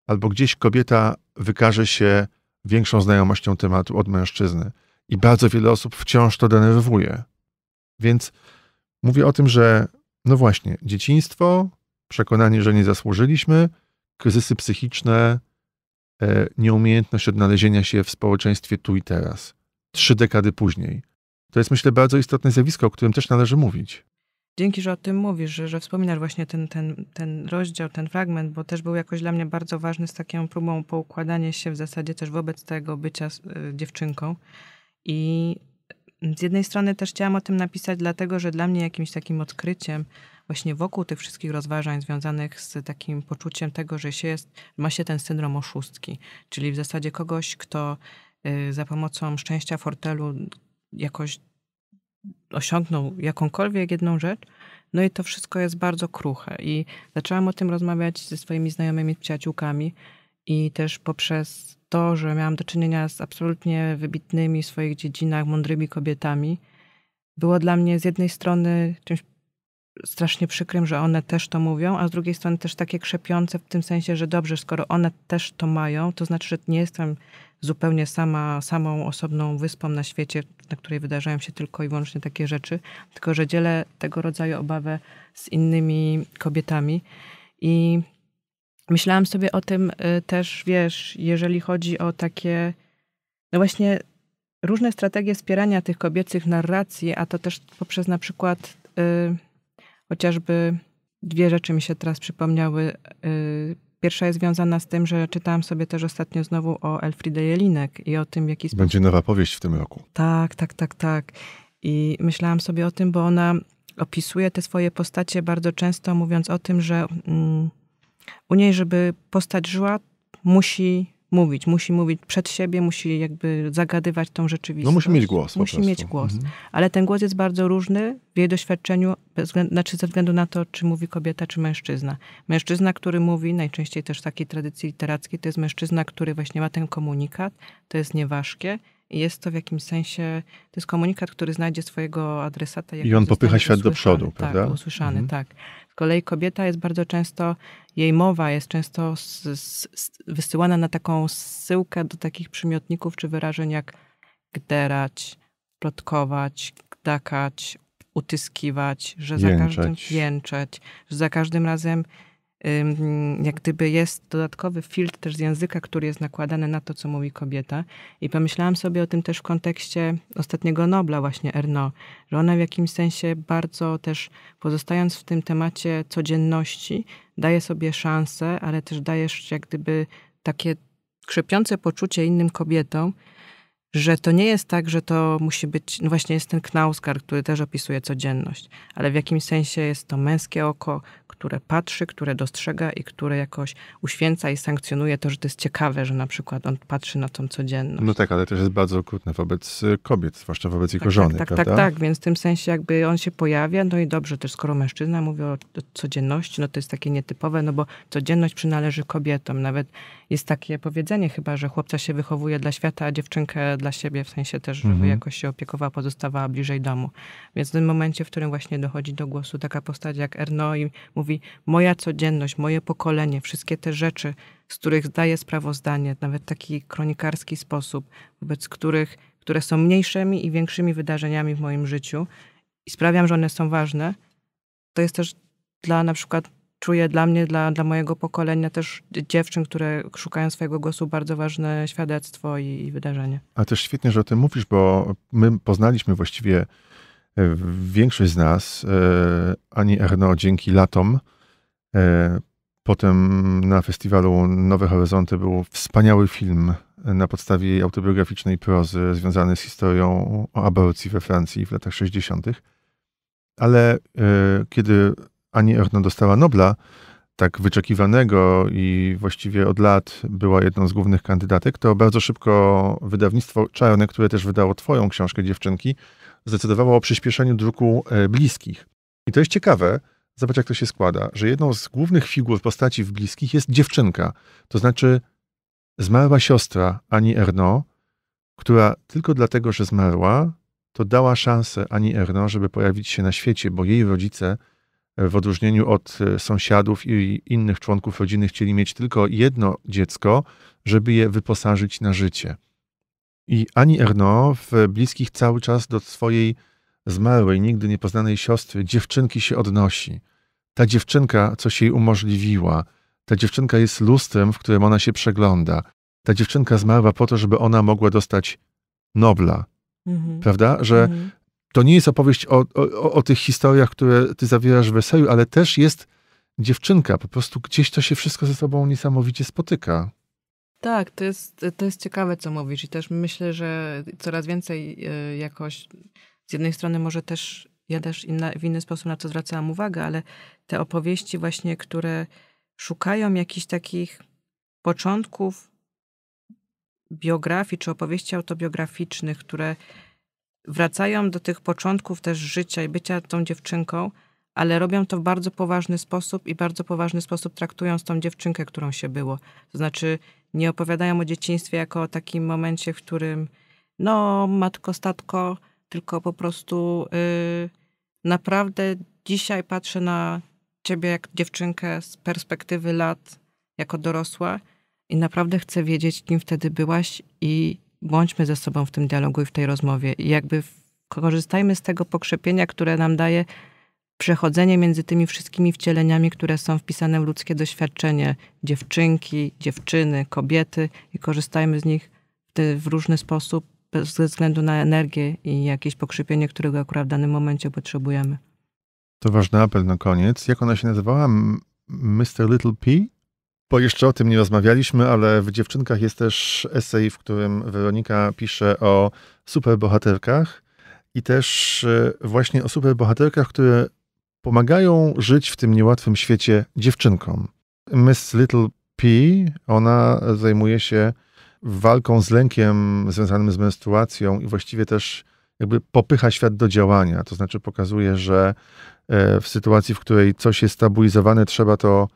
albo gdzieś kobieta wykaże się większą znajomością tematu od mężczyzny. I bardzo wiele osób wciąż to denerwuje. Więc mówię o tym, że no właśnie, dzieciństwo, przekonanie, że nie zasłużyliśmy, kryzysy psychiczne, e, nieumiejętność odnalezienia się w społeczeństwie tu i teraz, trzy dekady później. To jest, myślę, bardzo istotne zjawisko, o którym też należy mówić. Dzięki, że o tym mówisz, że, że wspominasz właśnie ten, ten, ten rozdział, ten fragment, bo też był jakoś dla mnie bardzo ważny z taką próbą poukładania się w zasadzie też wobec tego bycia e, dziewczynką. I z jednej strony też chciałam o tym napisać, dlatego że dla mnie jakimś takim odkryciem właśnie wokół tych wszystkich rozważań związanych z takim poczuciem tego, że się jest, ma się ten syndrom oszustki, czyli w zasadzie kogoś, kto y, za pomocą szczęścia fortelu jakoś osiągnął jakąkolwiek jedną rzecz, no i to wszystko jest bardzo kruche. I zaczęłam o tym rozmawiać ze swoimi znajomymi przyjaciółkami, i też poprzez to, że miałam do czynienia z absolutnie wybitnymi w swoich dziedzinach, mądrymi kobietami, było dla mnie z jednej strony czymś strasznie przykrym, że one też to mówią, a z drugiej strony też takie krzepiące w tym sensie, że dobrze, skoro one też to mają, to znaczy, że nie jestem zupełnie sama, samą osobną wyspą na świecie, na której wydarzają się tylko i wyłącznie takie rzeczy, tylko że dzielę tego rodzaju obawę z innymi kobietami. I Myślałam sobie o tym y, też, wiesz, jeżeli chodzi o takie, no właśnie, różne strategie wspierania tych kobiecych narracji, a to też poprzez na przykład y, chociażby dwie rzeczy mi się teraz przypomniały. Y, pierwsza jest związana z tym, że czytałam sobie też ostatnio znowu o Elfriede Jelinek i o tym, w jaki sposób... Będzie nowa powieść w tym roku. Tak, tak, tak, tak. I myślałam sobie o tym, bo ona opisuje te swoje postacie bardzo często, mówiąc o tym, że... Mm, u niej, żeby postać żyła, musi mówić, musi mówić przed siebie, musi jakby zagadywać tą rzeczywistość. No musi mieć głos. Musi mieć głos. Mhm. Ale ten głos jest bardzo różny w jej doświadczeniu, względu, znaczy ze względu na to, czy mówi kobieta, czy mężczyzna. Mężczyzna, który mówi, najczęściej też w takiej tradycji literackiej, to jest mężczyzna, który właśnie ma ten komunikat, to jest nieważkie jest to w jakimś sensie, to jest komunikat, który znajdzie swojego adresata. I on popycha świat do przodu, tak, prawda? usłyszany, mhm. tak. Z kolei kobieta jest bardzo często, jej mowa jest często z, z, wysyłana na taką syłkę do takich przymiotników czy wyrażeń jak gderać, plotkować, gdakać, utyskiwać, że jęczeć. za każdym jęczeć, że za każdym razem jak gdyby jest dodatkowy filtr też z języka, który jest nakładany na to, co mówi kobieta. I pomyślałam sobie o tym też w kontekście ostatniego Nobla właśnie Erno, że ona w jakimś sensie bardzo też pozostając w tym temacie codzienności, daje sobie szansę, ale też dajesz jak gdyby takie krzepiące poczucie innym kobietom, że to nie jest tak, że to musi być, no właśnie jest ten Knauskar, który też opisuje codzienność, ale w jakimś sensie jest to męskie oko, które patrzy, które dostrzega i które jakoś uświęca i sankcjonuje to, że to jest ciekawe, że na przykład on patrzy na tą codzienność. No tak, ale też jest bardzo okrutne wobec y, kobiet, zwłaszcza wobec jego tak, tak, żony, tak, tak, prawda? Tak, tak, więc w tym sensie jakby on się pojawia, no i dobrze, też skoro mężczyzna mówi o codzienności, no to jest takie nietypowe, no bo codzienność przynależy kobietom, nawet jest takie powiedzenie chyba, że chłopca się wychowuje dla świata, a dziewczynkę dla siebie, w sensie też, żeby mhm. jakoś się opiekowała, pozostawała bliżej domu. Więc w tym momencie, w którym właśnie dochodzi do głosu taka postać jak Erno i mówi moja codzienność, moje pokolenie, wszystkie te rzeczy, z których zdaję sprawozdanie, nawet taki kronikarski sposób, wobec których, które są mniejszymi i większymi wydarzeniami w moim życiu i sprawiam, że one są ważne, to jest też dla na przykład czuję dla mnie, dla, dla mojego pokolenia, też dziewczyn, które szukają swojego głosu, bardzo ważne świadectwo i, i wydarzenie. A też świetnie, że o tym mówisz, bo my poznaliśmy właściwie e, większość z nas, e, Ani Erno, dzięki latom. E, potem na festiwalu Nowe Horyzonty był wspaniały film na podstawie autobiograficznej prozy związany z historią o aborcji we Francji w latach 60. Ale kiedy ani Erno dostała Nobla, tak wyczekiwanego i właściwie od lat była jedną z głównych kandydatek, to bardzo szybko wydawnictwo Czarne, które też wydało twoją książkę Dziewczynki, zdecydowało o przyspieszeniu druku e, bliskich. I to jest ciekawe, zobacz jak to się składa, że jedną z głównych figur postaci w bliskich jest dziewczynka, to znaczy zmarła siostra Ani Erno, która tylko dlatego, że zmarła, to dała szansę Ani Erno, żeby pojawić się na świecie, bo jej rodzice w odróżnieniu od e, sąsiadów i innych członków rodziny, chcieli mieć tylko jedno dziecko, żeby je wyposażyć na życie. I Ani Erno w bliskich cały czas do swojej zmarłej, nigdy niepoznanej siostry, dziewczynki się odnosi. Ta dziewczynka coś jej umożliwiła. Ta dziewczynka jest lustrem, w którym ona się przegląda. Ta dziewczynka zmarła po to, żeby ona mogła dostać Nobla. Mhm. Prawda? Że mhm to nie jest opowieść o, o, o tych historiach, które ty zawierasz w weselu, ale też jest dziewczynka. Po prostu gdzieś to się wszystko ze sobą niesamowicie spotyka. Tak, to jest, to jest ciekawe, co mówisz. I też myślę, że coraz więcej e, jakoś z jednej strony może też ja też inna, w inny sposób na to zwracałam uwagę, ale te opowieści właśnie, które szukają jakichś takich początków biografii czy opowieści autobiograficznych, które wracają do tych początków też życia i bycia tą dziewczynką, ale robią to w bardzo poważny sposób i bardzo poważny sposób traktują z tą dziewczynkę, którą się było. To znaczy nie opowiadają o dzieciństwie jako o takim momencie, w którym no matko, statko, tylko po prostu yy, naprawdę dzisiaj patrzę na ciebie jak dziewczynkę z perspektywy lat jako dorosła i naprawdę chcę wiedzieć, kim wtedy byłaś i bądźmy ze sobą w tym dialogu i w tej rozmowie. I jakby korzystajmy z tego pokrzepienia, które nam daje przechodzenie między tymi wszystkimi wcieleniami, które są wpisane w ludzkie doświadczenie dziewczynki, dziewczyny, kobiety i korzystajmy z nich w, różny sposób ze względu na energię i jakieś pokrzypienie, którego akurat w danym momencie potrzebujemy. To ważny apel na koniec. Jak ona się nazywała? Mr. Little P? bo jeszcze o tym nie rozmawialiśmy, ale w Dziewczynkach jest też esej, w którym Weronika pisze o superbohaterkach i też e, właśnie o superbohaterkach, które pomagają żyć w tym niełatwym świecie dziewczynkom. Miss Little P, ona zajmuje się walką z lękiem związanym z menstruacją i właściwie też jakby popycha świat do działania. To znaczy pokazuje, że e, w sytuacji, w której coś jest tabuizowane, trzeba to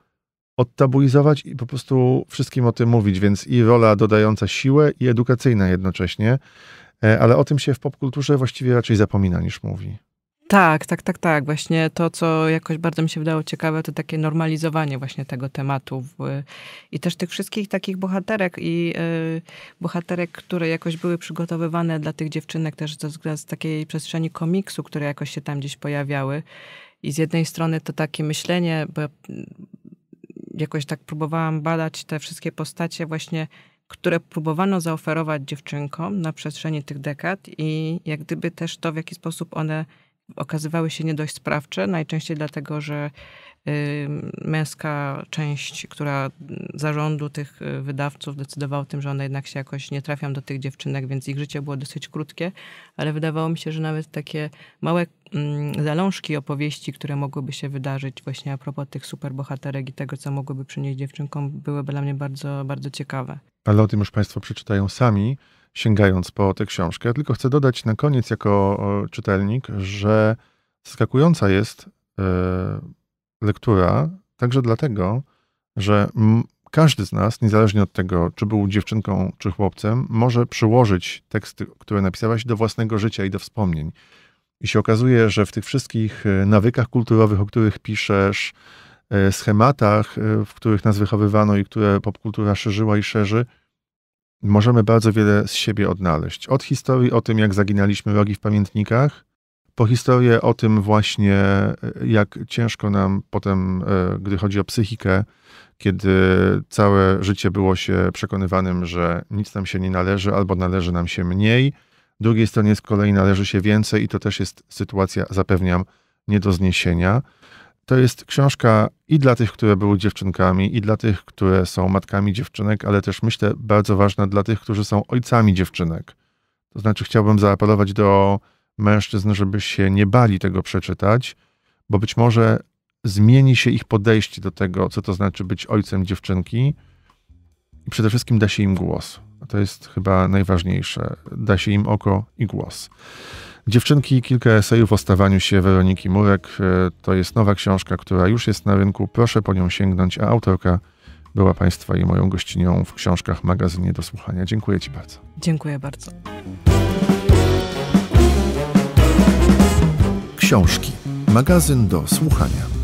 odtabuizować i po prostu wszystkim o tym mówić, więc i rola dodająca siłę i edukacyjna jednocześnie, e, ale o tym się w popkulturze właściwie raczej zapomina niż mówi. Tak, tak, tak, tak. Właśnie to, co jakoś bardzo mi się wydało ciekawe, to takie normalizowanie właśnie tego tematu w, i też tych wszystkich takich bohaterek i y, bohaterek, które jakoś były przygotowywane dla tych dziewczynek też z, z takiej przestrzeni komiksu, które jakoś się tam gdzieś pojawiały. I z jednej strony to takie myślenie, bo jakoś tak próbowałam badać te wszystkie postacie właśnie, które próbowano zaoferować dziewczynkom na przestrzeni tych dekad i jak gdyby też to, w jaki sposób one okazywały się nie dość sprawcze, najczęściej dlatego, że męska część, która zarządu tych y, wydawców decydowała o tym, że one jednak się jakoś nie trafią do tych dziewczynek, więc ich życie było dosyć krótkie, ale wydawało mi się, że nawet takie małe mm, zalążki opowieści, które mogłyby się wydarzyć właśnie a propos tych superbohaterek i tego, co mogłyby przynieść dziewczynkom, były dla mnie bardzo, bardzo ciekawe. Ale o tym już Państwo przeczytają sami, sięgając po tę książkę. Tylko chcę dodać na koniec jako czytelnik, że zaskakująca jest e, lektura także dlatego, że każdy z nas, niezależnie od tego, czy był dziewczynką czy chłopcem, może przyłożyć teksty, które napisałaś do własnego życia i do wspomnień. I się okazuje, że w tych wszystkich e, nawykach kulturowych, o których piszesz, e, schematach, e, w których nas wychowywano i które popkultura szerzyła i szerzy, możemy bardzo wiele z siebie odnaleźć. Od historii o tym, jak zaginaliśmy rogi w pamiętnikach, po historię o tym właśnie, e, jak ciężko nam potem, e, gdy chodzi o psychikę, kiedy całe życie było się przekonywanym, że nic nam się nie należy albo należy nam się mniej. Drugiej stronie z kolei należy się więcej i to też jest sytuacja, zapewniam, nie do zniesienia. To jest książka i dla tych, które były dziewczynkami, i dla tych, które są matkami dziewczynek, ale też myślę bardzo ważna dla tych, którzy są ojcami dziewczynek. To znaczy chciałbym zaapelować do mężczyzn, żeby się nie bali tego przeczytać, bo być może zmieni się ich podejście do tego, co to znaczy być ojcem dziewczynki i przede wszystkim da się im głos. To jest chyba najważniejsze. Da się im oko i głos. Dziewczynki, kilka esejów o stawaniu się Weroniki Murek. E, to jest nowa książka, która już jest na rynku. Proszę po nią sięgnąć, a autorka była Państwa i moją gościnią w książkach magazynie do słuchania. Dziękuję Ci bardzo. Dziękuję bardzo. Książki. Magazyn do słuchania.